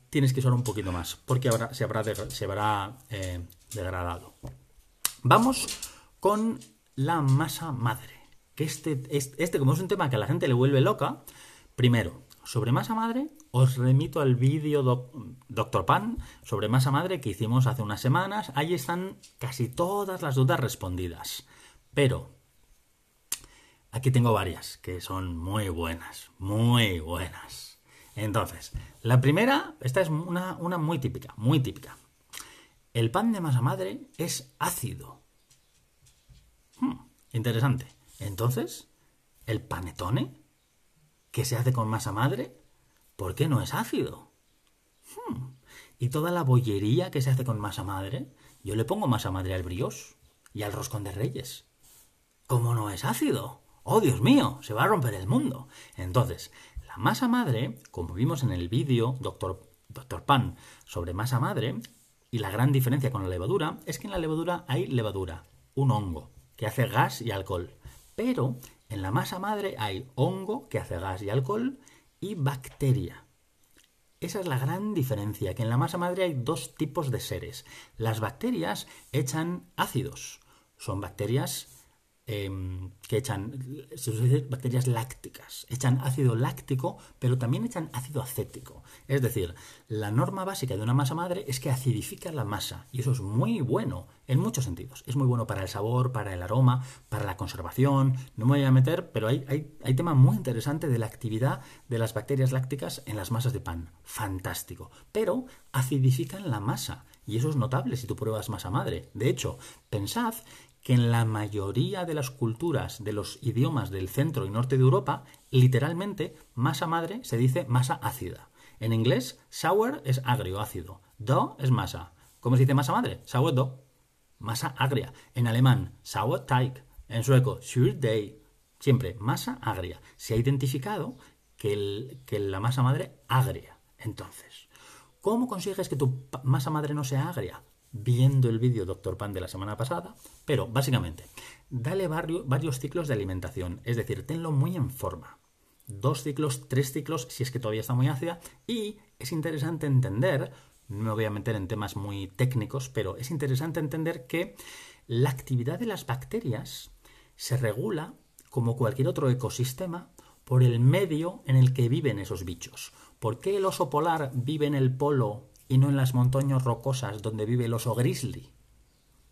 tienes que usar un poquito más, porque ahora se habrá, eh, degradado. Vamos con la masa madre que este, este, como es un tema que a la gente le vuelve loca, primero, sobre masa madre, os remito al vídeo Doctor Pan sobre masa madre que hicimos hace unas semanas. Ahí están casi todas las dudas respondidas. Pero aquí tengo varias que son muy buenas, muy buenas. Entonces, la primera, esta es una, muy típica, muy típica. El pan de masa madre es ácido. Hmm, interesante. Entonces, ¿el panetone? ¿Que se hace con masa madre? ¿Por qué no es ácido? Hmm. Y toda la bollería que se hace con masa madre, yo le pongo masa madre al brioche y al roscón de reyes. ¿Cómo no es ácido? ¡Oh, Dios mío! Se va a romper el mundo. Entonces, la masa madre, como vimos en el vídeo Doctor, Doctor Pan sobre masa madre, y la gran diferencia con la levadura es que en la levadura hay levadura, un hongo, que hace gas y alcohol. Pero en la masa madre hay hongo, que hace gas y alcohol, y bacteria. Esa es la gran diferencia, que en la masa madre hay dos tipos de seres. Las bacterias echan ácidos. Son bacterias Em, que echan, bacterias lácticas, echan ácido láctico, pero también echan ácido acético. Es decir, la norma básica de una masa madre es que acidifica la masa, y eso es muy bueno en muchos sentidos. Es muy bueno para el sabor, para el aroma, para la conservación. No me voy a meter, pero hay, hay tema muy interesante de la actividad de las bacterias lácticas en las masas de pan. Fantástico. Pero acidifican la masa. Y eso es notable si tú pruebas masa madre. De hecho, pensad que en la mayoría de las culturas de los idiomas del centro y norte de Europa, literalmente, masa madre se dice masa ácida. En inglés, sour es agrio, ácido. Do es masa. ¿Cómo se dice masa madre? do. Masa agria. En alemán, teig. En sueco, day. Siempre, masa agria. Se ha identificado que, que la masa madre agria. Entonces, ¿cómo consigues que tu masa madre no sea agria? viendo el vídeo Doctor Pan de la semana pasada, pero básicamente, dale varios, varios ciclos de alimentación, es decir, tenlo muy en forma. Dos ciclos, tres ciclos, si es que todavía está muy ácida, y es interesante entender, no me voy a meter en temas muy técnicos, pero es interesante entender que la actividad de las bacterias se regula, como cualquier otro ecosistema, por el medio en el que viven esos bichos. ¿Por qué el oso polar vive en el polo y no en las montañas rocosas donde vive el oso grizzly,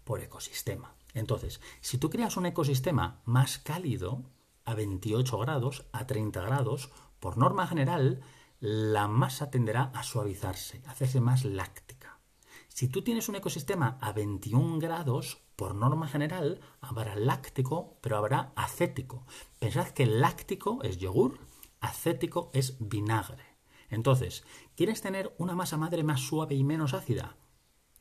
por ecosistema. Entonces, si tú creas un ecosistema más cálido, a 28 grados, a 30 grados, por norma general, la masa tenderá a suavizarse, a hacerse más láctica. Si tú tienes un ecosistema a 21 grados, por norma general, habrá láctico, pero habrá acético. Pensad que láctico es yogur, acético es vinagre. Entonces, ¿quieres tener una masa madre más suave y menos ácida?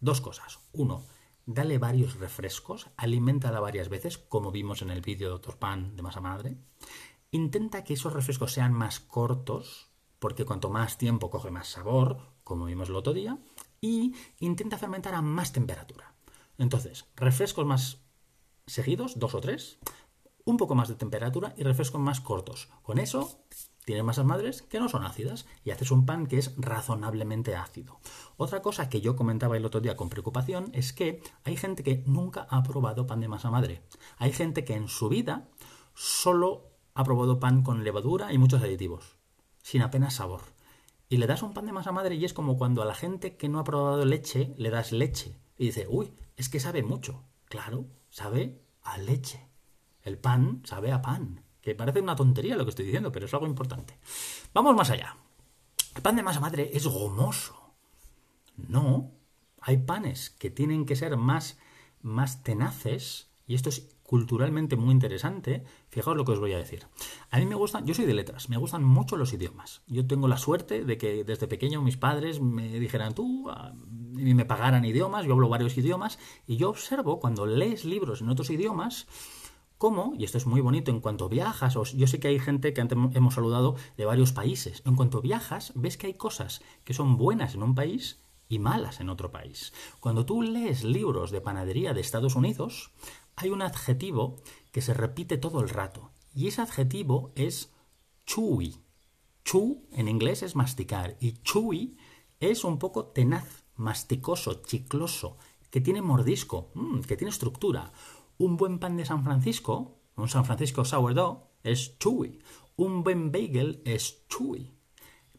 Dos cosas. Uno, dale varios refrescos, alimentala varias veces, como vimos en el vídeo de Dr. Pan de masa madre. Intenta que esos refrescos sean más cortos, porque cuanto más tiempo coge más sabor, como vimos el otro día, y intenta fermentar a más temperatura. Entonces, refrescos más seguidos, dos o tres, un poco más de temperatura y refrescos más cortos. Con eso Tienes masas madres que no son ácidas y haces un pan que es razonablemente ácido. Otra cosa que yo comentaba el otro día con preocupación es que hay gente que nunca ha probado pan de masa madre. Hay gente que en su vida solo ha probado pan con levadura y muchos aditivos, sin apenas sabor. Y le das un pan de masa madre y es como cuando a la gente que no ha probado leche le das leche y dice, uy, es que sabe mucho. Claro, sabe a leche. El pan sabe a pan. Que parece una tontería lo que estoy diciendo, pero es algo importante. Vamos más allá. El pan de masa madre es gomoso. No. Hay panes que tienen que ser más, más tenaces, y esto es culturalmente muy interesante. Fijaos lo que os voy a decir. A mí me gustan, yo soy de letras, me gustan mucho los idiomas. Yo tengo la suerte de que desde pequeño mis padres me dijeran tú, ah", y me pagaran idiomas, yo hablo varios idiomas, y yo observo cuando lees libros en otros idiomas, Cómo, y esto es muy bonito, en cuanto viajas, yo sé que hay gente que antes hemos saludado de varios países, en cuanto viajas ves que hay cosas que son buenas en un país y malas en otro país. Cuando tú lees libros de panadería de Estados Unidos, hay un adjetivo que se repite todo el rato, y ese adjetivo es chewy. Chew en inglés es masticar, y chewy es un poco tenaz, masticoso, chicloso, que tiene mordisco, mm, que tiene estructura. Un buen pan de San Francisco, un San Francisco sourdough, es chewy. Un buen bagel es chewy.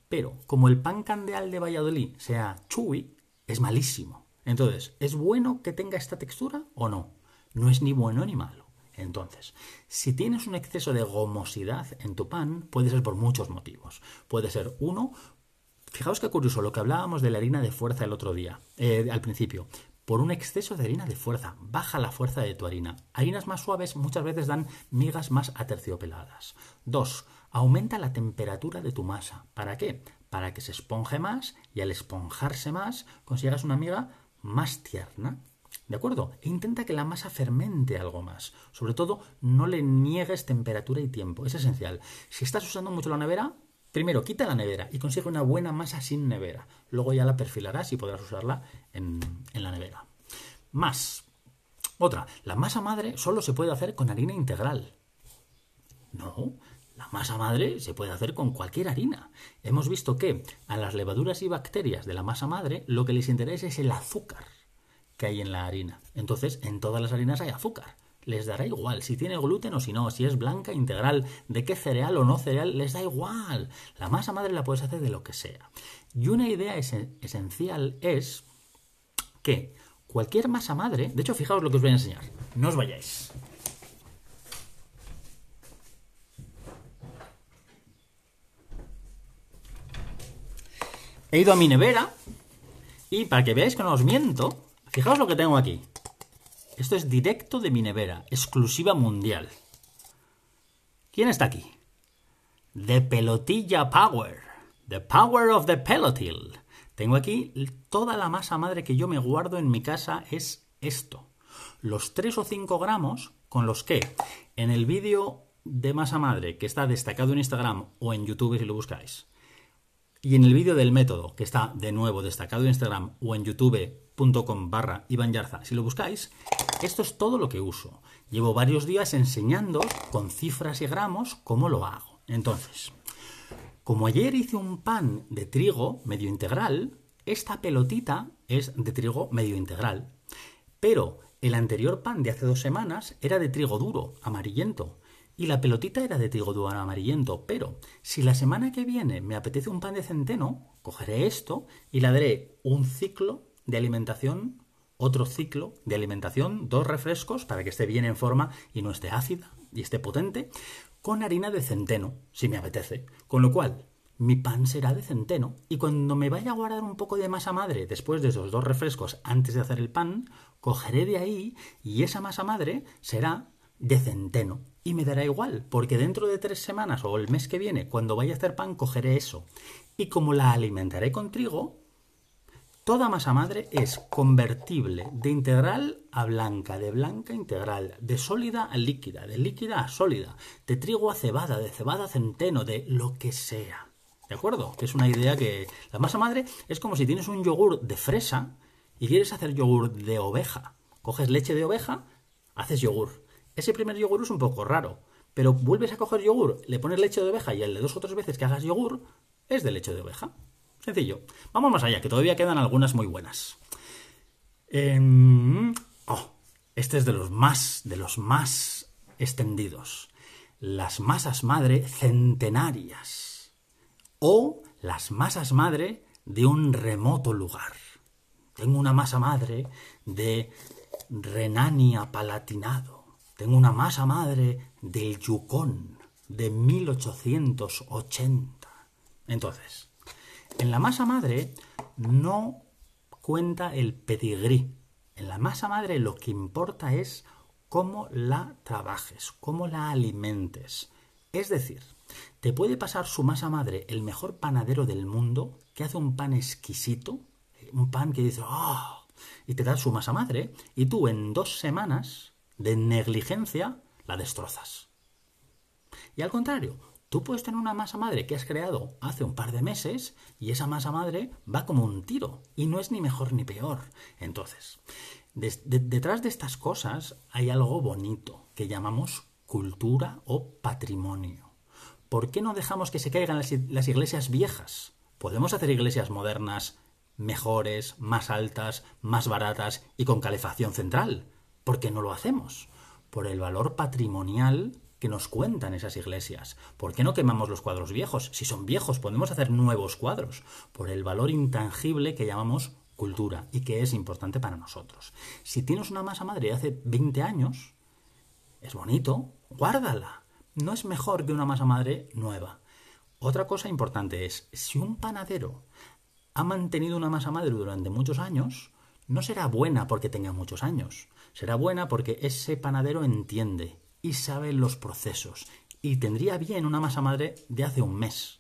Pero como el pan candeal de Valladolid sea chewy, es malísimo. Entonces, ¿es bueno que tenga esta textura o no? No es ni bueno ni malo. Entonces, si tienes un exceso de gomosidad en tu pan, puede ser por muchos motivos. Puede ser uno, fijaos qué curioso lo que hablábamos de la harina de fuerza el otro día, eh, al principio por un exceso de harina de fuerza. Baja la fuerza de tu harina. Harinas más suaves muchas veces dan migas más aterciopeladas. 2. Aumenta la temperatura de tu masa. ¿Para qué? Para que se esponje más y al esponjarse más consigas una miga más tierna. ¿De acuerdo? E intenta que la masa fermente algo más. Sobre todo, no le niegues temperatura y tiempo. Es esencial. Si estás usando mucho la nevera, Primero, quita la nevera y consigue una buena masa sin nevera. Luego ya la perfilarás y podrás usarla en, en la nevera. Más. Otra, la masa madre solo se puede hacer con harina integral. No, la masa madre se puede hacer con cualquier harina. Hemos visto que a las levaduras y bacterias de la masa madre lo que les interesa es el azúcar que hay en la harina. Entonces, en todas las harinas hay azúcar les dará igual si tiene gluten o si no, si es blanca integral, de qué cereal o no cereal, les da igual. La masa madre la puedes hacer de lo que sea. Y una idea esencial es que cualquier masa madre, de hecho fijaos lo que os voy a enseñar, no os vayáis. He ido a mi nevera y para que veáis que no os miento, fijaos lo que tengo aquí. Esto es directo de mi nevera, exclusiva mundial. ¿Quién está aquí? The Pelotilla Power. The Power of the Pelotil. Tengo aquí toda la masa madre que yo me guardo en mi casa es esto. Los 3 o 5 gramos con los que en el vídeo de masa madre que está destacado en Instagram o en YouTube si lo buscáis. Y en el vídeo del método que está de nuevo destacado en Instagram o en YouTube .com barra Iván Yarza, si lo buscáis, esto es todo lo que uso. Llevo varios días enseñando con cifras y gramos cómo lo hago. Entonces, como ayer hice un pan de trigo medio integral, esta pelotita es de trigo medio integral. Pero el anterior pan de hace dos semanas era de trigo duro, amarillento. Y la pelotita era de trigo duro amarillento. Pero si la semana que viene me apetece un pan de centeno, cogeré esto y le daré un ciclo de alimentación, otro ciclo de alimentación, dos refrescos para que esté bien en forma y no esté ácida y esté potente, con harina de centeno, si me apetece. Con lo cual, mi pan será de centeno y cuando me vaya a guardar un poco de masa madre después de esos dos refrescos antes de hacer el pan, cogeré de ahí y esa masa madre será de centeno. Y me dará igual, porque dentro de tres semanas o el mes que viene, cuando vaya a hacer pan, cogeré eso. Y como la alimentaré con trigo, Toda masa madre es convertible de integral a blanca, de blanca a integral, de sólida a líquida, de líquida a sólida, de trigo a cebada, de cebada a centeno, de lo que sea. ¿De acuerdo? Que es una idea que la masa madre es como si tienes un yogur de fresa y quieres hacer yogur de oveja. Coges leche de oveja, haces yogur. Ese primer yogur es un poco raro, pero vuelves a coger yogur, le pones leche de oveja y el de dos o tres veces que hagas yogur, es de leche de oveja. Sencillo. Vamos más allá, que todavía quedan algunas muy buenas. Em, oh, este es de los más, de los más extendidos. Las masas madre centenarias. O las masas madre de un remoto lugar. Tengo una masa madre de Renania Palatinado. Tengo una masa madre del Yukon de 1880. Entonces, en la masa madre no cuenta el pedigrí. En la masa madre lo que importa es cómo la trabajes, cómo la alimentes. Es decir, te puede pasar su masa madre el mejor panadero del mundo, que hace un pan exquisito, un pan que dice, ¡oh! y te da su masa madre, y tú en dos semanas de negligencia la destrozas. Y al contrario, Tú puedes tener una masa madre que has creado hace un par de meses y esa masa madre va como un tiro y no es ni mejor ni peor. Entonces, detrás de estas cosas hay algo bonito que llamamos cultura o patrimonio. ¿Por qué no dejamos que se caigan las, las iglesias viejas? Podemos hacer iglesias modernas mejores, más altas, más baratas y con calefacción central. ¿Por qué no lo hacemos? Por el valor patrimonial que nos cuentan esas iglesias. ¿Por qué no quemamos los cuadros viejos? Si son viejos, podemos hacer nuevos cuadros, por el valor intangible que llamamos cultura y que es importante para nosotros. Si tienes una masa madre de hace 20 años, es bonito, guárdala. No es mejor que una masa madre nueva. Otra cosa importante es, si un panadero ha mantenido una masa madre durante muchos años, no será buena porque tenga muchos años. Será buena porque ese panadero entiende y sabe los procesos. Y tendría bien una masa madre de hace un mes.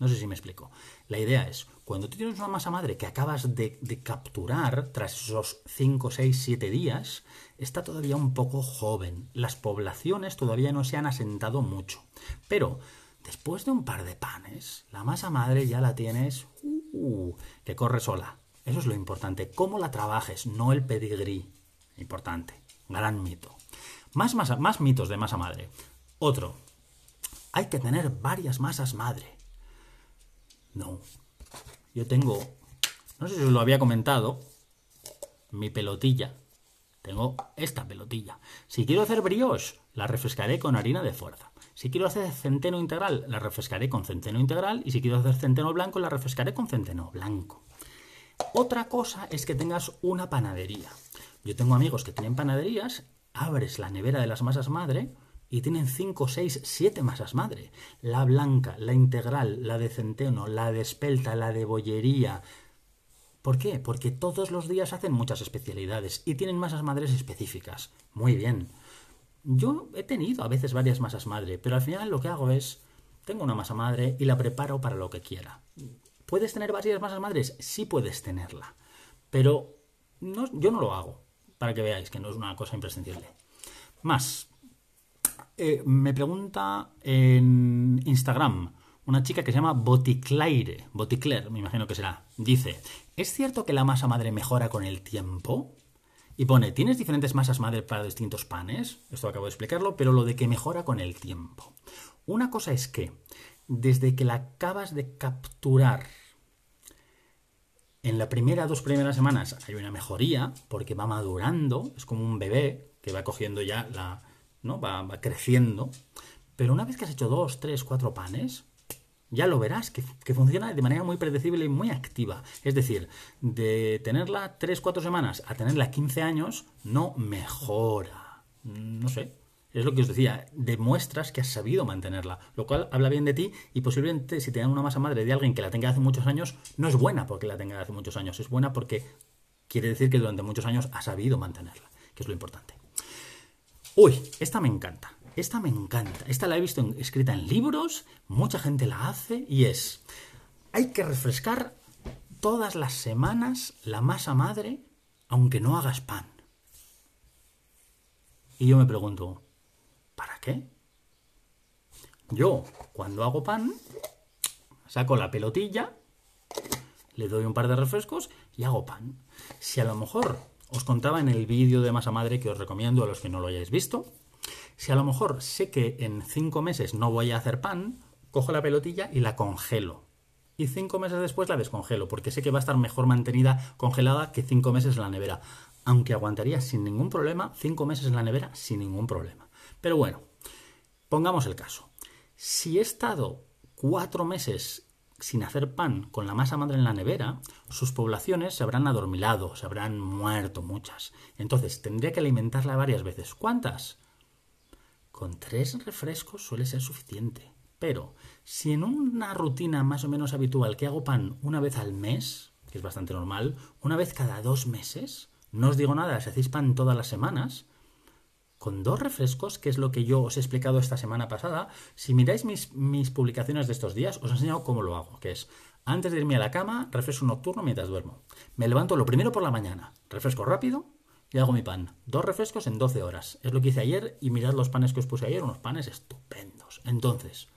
No sé si me explico. La idea es, cuando tú tienes una masa madre que acabas de, capturar tras esos 5, 6, 7 días, está todavía un poco joven. Las poblaciones todavía no se han asentado mucho. Pero después de un par de panes, la masa madre ya la tienes uh, que corre sola. Eso es lo importante. Cómo la trabajes, no el pedigrí. Importante. Gran mito. Más, masa, más mitos de masa madre. Otro. Hay que tener varias masas madre. No. Yo tengo, no sé si os lo había comentado, mi pelotilla. Tengo esta pelotilla. Si quiero hacer brioche, la refrescaré con harina de fuerza. Si quiero hacer centeno integral, la refrescaré con centeno integral. Y si quiero hacer centeno blanco, la refrescaré con centeno blanco. Otra cosa es que tengas una panadería. Yo tengo amigos que tienen panaderías abres la nevera de las masas madre y tienen 5, 6, 7 masas madre. La blanca, la integral, la de centeno, la de espelta, la de bollería. ¿Por qué? Porque todos los días hacen muchas especialidades y tienen masas madres específicas. Muy bien. Yo he tenido a veces varias masas madre, pero al final lo que hago es, tengo una masa madre y la preparo para lo que quiera. ¿Puedes tener varias masas madres? Sí puedes tenerla. Pero yo no lo hago para que veáis que no es una cosa imprescindible. Más, eh, me pregunta en Instagram una chica que se llama Boticlaire, Boticler, me imagino que será, dice, ¿es cierto que la masa madre mejora con el tiempo? Y pone, ¿tienes diferentes masas madre para distintos panes? Esto acabo de explicarlo, pero lo de que mejora con el tiempo. Una cosa es que desde que la acabas de capturar en la primera, dos primeras semanas hay una mejoría porque va madurando, es como un bebé que va cogiendo ya la. ¿no? Va, creciendo. Pero una vez que has hecho dos, tres, cuatro panes, ya lo verás, que, funciona de manera muy predecible y muy activa. Es decir, de tenerla tres, cuatro semanas a tenerla 15 años, no mejora. No sé, es lo que os decía, demuestras que has sabido mantenerla, lo cual habla bien de ti y posiblemente si te dan una masa madre de alguien que la tenga hace muchos años, no es buena porque la tenga hace muchos años, es buena porque quiere decir que durante muchos años ha sabido mantenerla, que es lo importante. Uy, esta me encanta, esta me encanta, esta la he visto escrita en libros, mucha gente la hace y es, hay que refrescar todas las semanas la masa madre aunque no hagas pan. Y yo me pregunto, ¿Para qué? Yo, cuando hago pan, saco la pelotilla, le doy un par de refrescos y hago pan. Si a lo mejor os contaba en el vídeo de masa madre que os recomiendo a los que no lo hayáis visto, si a lo mejor sé que en cinco meses no voy a hacer pan, cojo la pelotilla y la congelo. Y cinco meses después la descongelo, porque sé que va a estar mejor mantenida congelada que cinco meses en la nevera. Aunque aguantaría sin ningún problema, cinco meses en la nevera sin ningún problema. Pero bueno, pongamos el caso. Si he estado cuatro meses sin hacer pan con la masa madre en la nevera, sus poblaciones se habrán adormilado, se habrán muerto muchas. Entonces tendría que alimentarla varias veces. ¿Cuántas? Con tres refrescos suele ser suficiente. Pero si en una rutina más o menos habitual que hago pan una vez al mes, que es bastante normal, una vez cada dos meses, no os digo nada, si hacéis pan todas las semanas, con dos refrescos, que es lo que yo os he explicado esta semana pasada. Si miráis mis, publicaciones de estos días, os he enseñado cómo lo hago, que es antes de irme a la cama, refresco nocturno mientras duermo. Me levanto lo primero por la mañana, refresco rápido y hago mi pan. Dos refrescos en 12 horas. Es lo que hice ayer y mirad los panes que os puse ayer, unos panes estupendos. Entonces,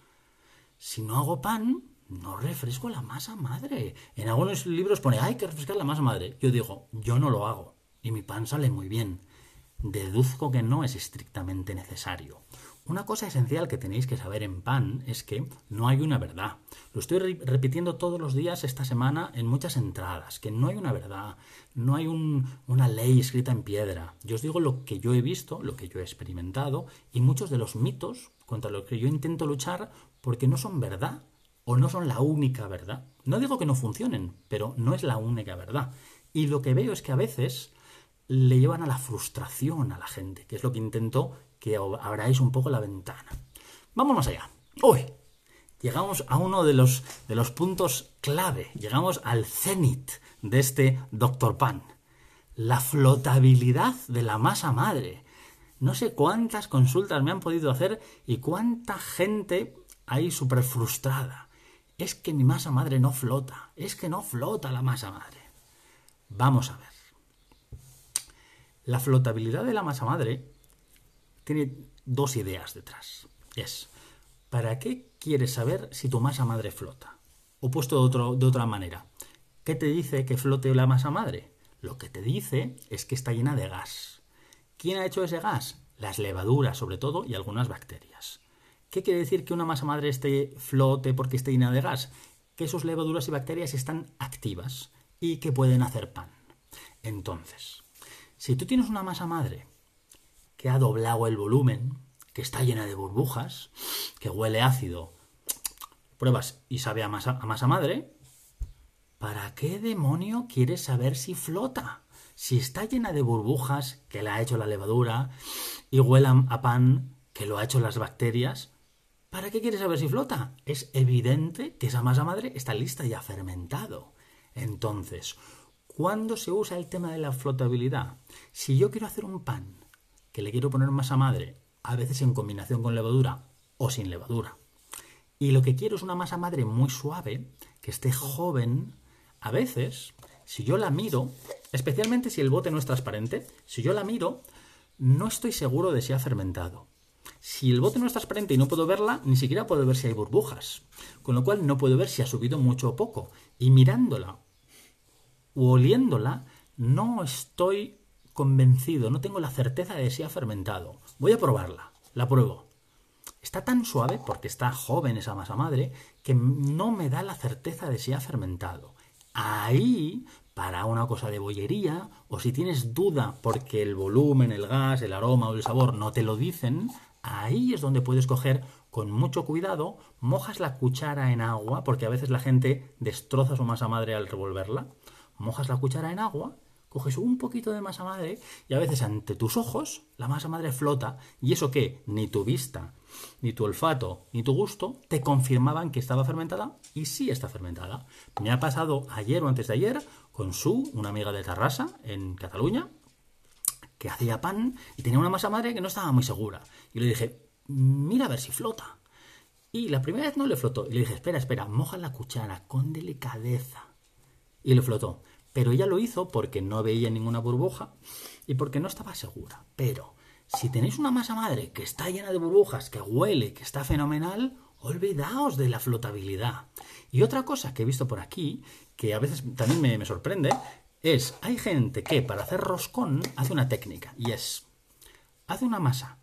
si no hago pan, no refresco la masa madre. En algunos libros pone, hay que refrescar la masa madre. Yo digo, yo no lo hago. Y mi pan sale muy bien deduzco que no es estrictamente necesario. Una cosa esencial que tenéis que saber en PAN es que no hay una verdad. Lo estoy repitiendo todos los días esta semana en muchas entradas, que no hay una verdad, no hay una ley escrita en piedra. Yo os digo lo que yo he visto, lo que yo he experimentado y muchos de los mitos contra los que yo intento luchar porque no son verdad o no son la única verdad. No digo que no funcionen, pero no es la única verdad. Y lo que veo es que a veces le llevan a la frustración a la gente, que es lo que intento que abráis un poco la ventana. Vamos más allá. Hoy llegamos a uno de los, de los puntos clave, llegamos al cenit de este Dr. Pan. La flotabilidad de la masa madre. No sé cuántas consultas me han podido hacer y cuánta gente hay súper frustrada. Es que mi masa madre no flota, es que no flota la masa madre. Vamos a ver. La flotabilidad de la masa madre tiene dos ideas detrás. Es, ¿para qué quieres saber si tu masa madre flota? O puesto de, otra manera, ¿qué te dice que flote la masa madre? Lo que te dice es que está llena de gas. ¿Quién ha hecho ese gas? Las levaduras, sobre todo, y algunas bacterias. ¿Qué quiere decir que una masa madre esté flote porque esté llena de gas? Que sus levaduras y bacterias están activas y que pueden hacer pan. Entonces, si tú tienes una masa madre que ha doblado el volumen, que está llena de burbujas, que huele ácido, pruebas y sabe a masa, a masa madre, ¿para qué demonio quieres saber si flota? Si está llena de burbujas que la ha hecho la levadura y huela a pan que lo ha hecho las bacterias, ¿para qué quieres saber si flota? Es evidente que esa masa madre está lista y ha fermentado. Entonces, ¿Cuándo se usa el tema de la flotabilidad? Si yo quiero hacer un pan que le quiero poner masa madre, a veces en combinación con levadura o sin levadura, y lo que quiero es una masa madre muy suave, que esté joven, a veces, si yo la miro, especialmente si el bote no es transparente, si yo la miro, no estoy seguro de si ha fermentado. Si el bote no es transparente y no puedo verla, ni siquiera puedo ver si hay burbujas, con lo cual no puedo ver si ha subido mucho o poco. Y mirándola o oliéndola, no estoy convencido, no tengo la certeza de si ha fermentado. Voy a probarla, la pruebo. Está tan suave, porque está joven esa masa madre, que no me da la certeza de si ha fermentado. Ahí, para una cosa de bollería, o si tienes duda porque el volumen, el gas, el aroma o el sabor no te lo dicen, ahí es donde puedes coger con mucho cuidado, mojas la cuchara en agua, porque a veces la gente destroza su masa madre al revolverla, mojas la cuchara en agua, coges un poquito de masa madre y a veces ante tus ojos la masa madre flota y eso que ni tu vista, ni tu olfato, ni tu gusto te confirmaban que estaba fermentada y sí está fermentada. Me ha pasado ayer o antes de ayer con Su, una amiga de Tarrasa en Cataluña, que hacía pan y tenía una masa madre que no estaba muy segura. Y le dije, mira a ver si flota. Y la primera vez no le flotó. Y le dije, espera, espera, moja la cuchara con delicadeza y le flotó. Pero ella lo hizo porque no veía ninguna burbuja y porque no estaba segura. Pero si tenéis una masa madre que está llena de burbujas, que huele, que está fenomenal, olvidaos de la flotabilidad. Y otra cosa que he visto por aquí, que a veces también me, me sorprende, es, hay gente que para hacer roscón hace una técnica, y es, hace una masa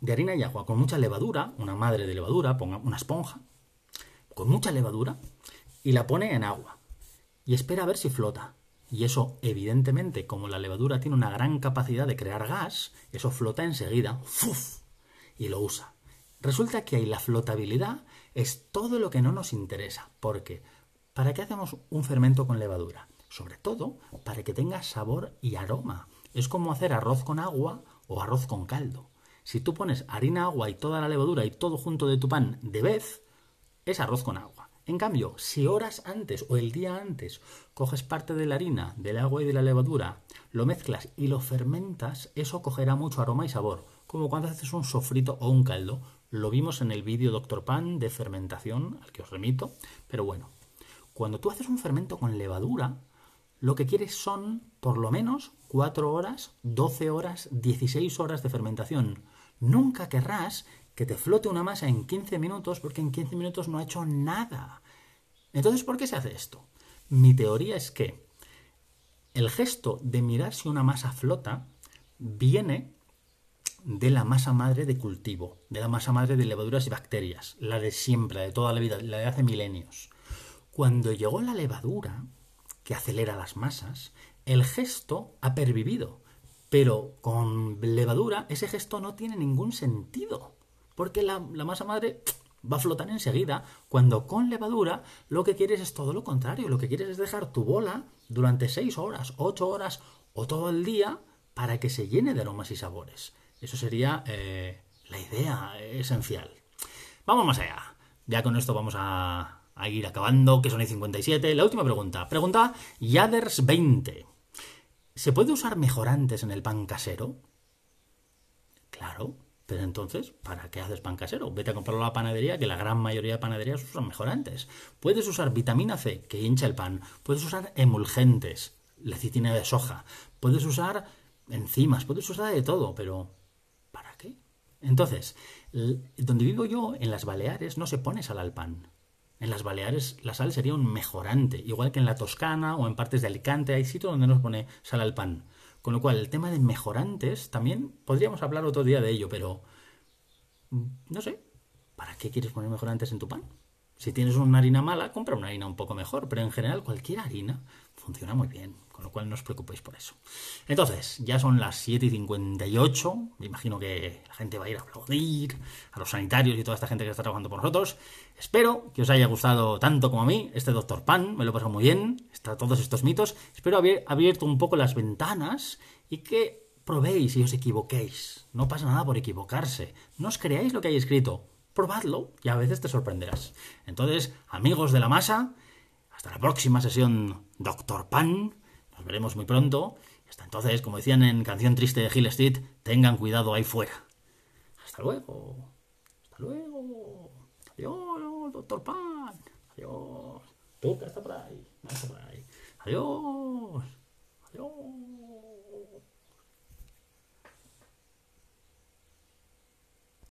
de harina y agua con mucha levadura, una madre de levadura, ponga una esponja, con mucha levadura, y la pone en agua y espera a ver si flota. Y eso, evidentemente, como la levadura tiene una gran capacidad de crear gas, eso flota enseguida, ¡fuf! y lo usa. Resulta que ahí la flotabilidad es todo lo que no nos interesa, porque ¿para qué hacemos un fermento con levadura? Sobre todo para que tenga sabor y aroma. Es como hacer arroz con agua o arroz con caldo. Si tú pones harina, agua y toda la levadura y todo junto de tu pan de vez, es arroz con agua. En cambio, si horas antes o el día antes coges parte de la harina, del agua y de la levadura, lo mezclas y lo fermentas, eso cogerá mucho aroma y sabor, como cuando haces un sofrito o un caldo. Lo vimos en el vídeo Doctor Pan de fermentación, al que os remito, pero bueno. Cuando tú haces un fermento con levadura, lo que quieres son por lo menos 4 horas, 12 horas, 16 horas de fermentación. Nunca querrás que te flote una masa en 15 minutos porque en 15 minutos no ha hecho nada. Entonces, ¿por qué se hace esto? Mi teoría es que el gesto de mirar si una masa flota viene de la masa madre de cultivo, de la masa madre de levaduras y bacterias, la de siempre, de toda la vida, la de hace milenios. Cuando llegó la levadura, que acelera las masas, el gesto ha pervivido, pero con levadura ese gesto no tiene ningún sentido, porque la, la masa madre va a flotar enseguida, cuando con levadura lo que quieres es todo lo contrario, lo que quieres es dejar tu bola durante 6 horas, 8 horas o todo el día para que se llene de aromas y sabores. Eso sería eh, la idea esencial. Vamos más allá. Ya con esto vamos a, ir acabando, que son el 57. La última pregunta. Pregunta Yaders 20. ¿Se puede usar mejorantes en el pan casero? Claro, entonces, ¿para qué haces pan casero? Vete a comprarlo a la panadería, que la gran mayoría de panaderías usan mejorantes. Puedes usar vitamina C, que hincha el pan. Puedes usar emulgentes, lecitina de soja. Puedes usar enzimas, puedes usar de todo, pero ¿para qué? Entonces, donde vivo yo, en las Baleares, no se pone sal al pan. En las Baleares la sal sería un mejorante, igual que en la Toscana o en partes de Alicante, hay sitios donde no se pone sal al pan. Con lo cual, el tema de mejorantes también podríamos hablar otro día de ello, pero mm, no sé, ¿para qué quieres poner mejorantes en tu pan? Si tienes una harina mala, compra una harina un poco mejor, pero en general cualquier harina funciona muy bien, con lo cual no os preocupéis por eso. Entonces, ya son las 7:58, me imagino que la gente va a ir a aplaudir, a los sanitarios y toda esta gente que está trabajando por nosotros. Espero que os haya gustado tanto como a mí este Doctor Pan, me lo pasó muy bien, está todos estos mitos. Espero haber abierto un poco las ventanas y que probéis y os equivoquéis. No pasa nada por equivocarse, no os creáis lo que hay escrito. Probadlo y a veces te sorprenderás. Entonces, amigos de la masa, hasta la próxima sesión, Doctor Pan. Nos veremos muy pronto. Hasta entonces, como decían en Canción Triste de Hill Street, tengan cuidado ahí fuera. Hasta luego. Hasta luego. Adiós, Doctor Pan. Adiós. Tú que estás ahí. por ahí. Adiós. Adiós.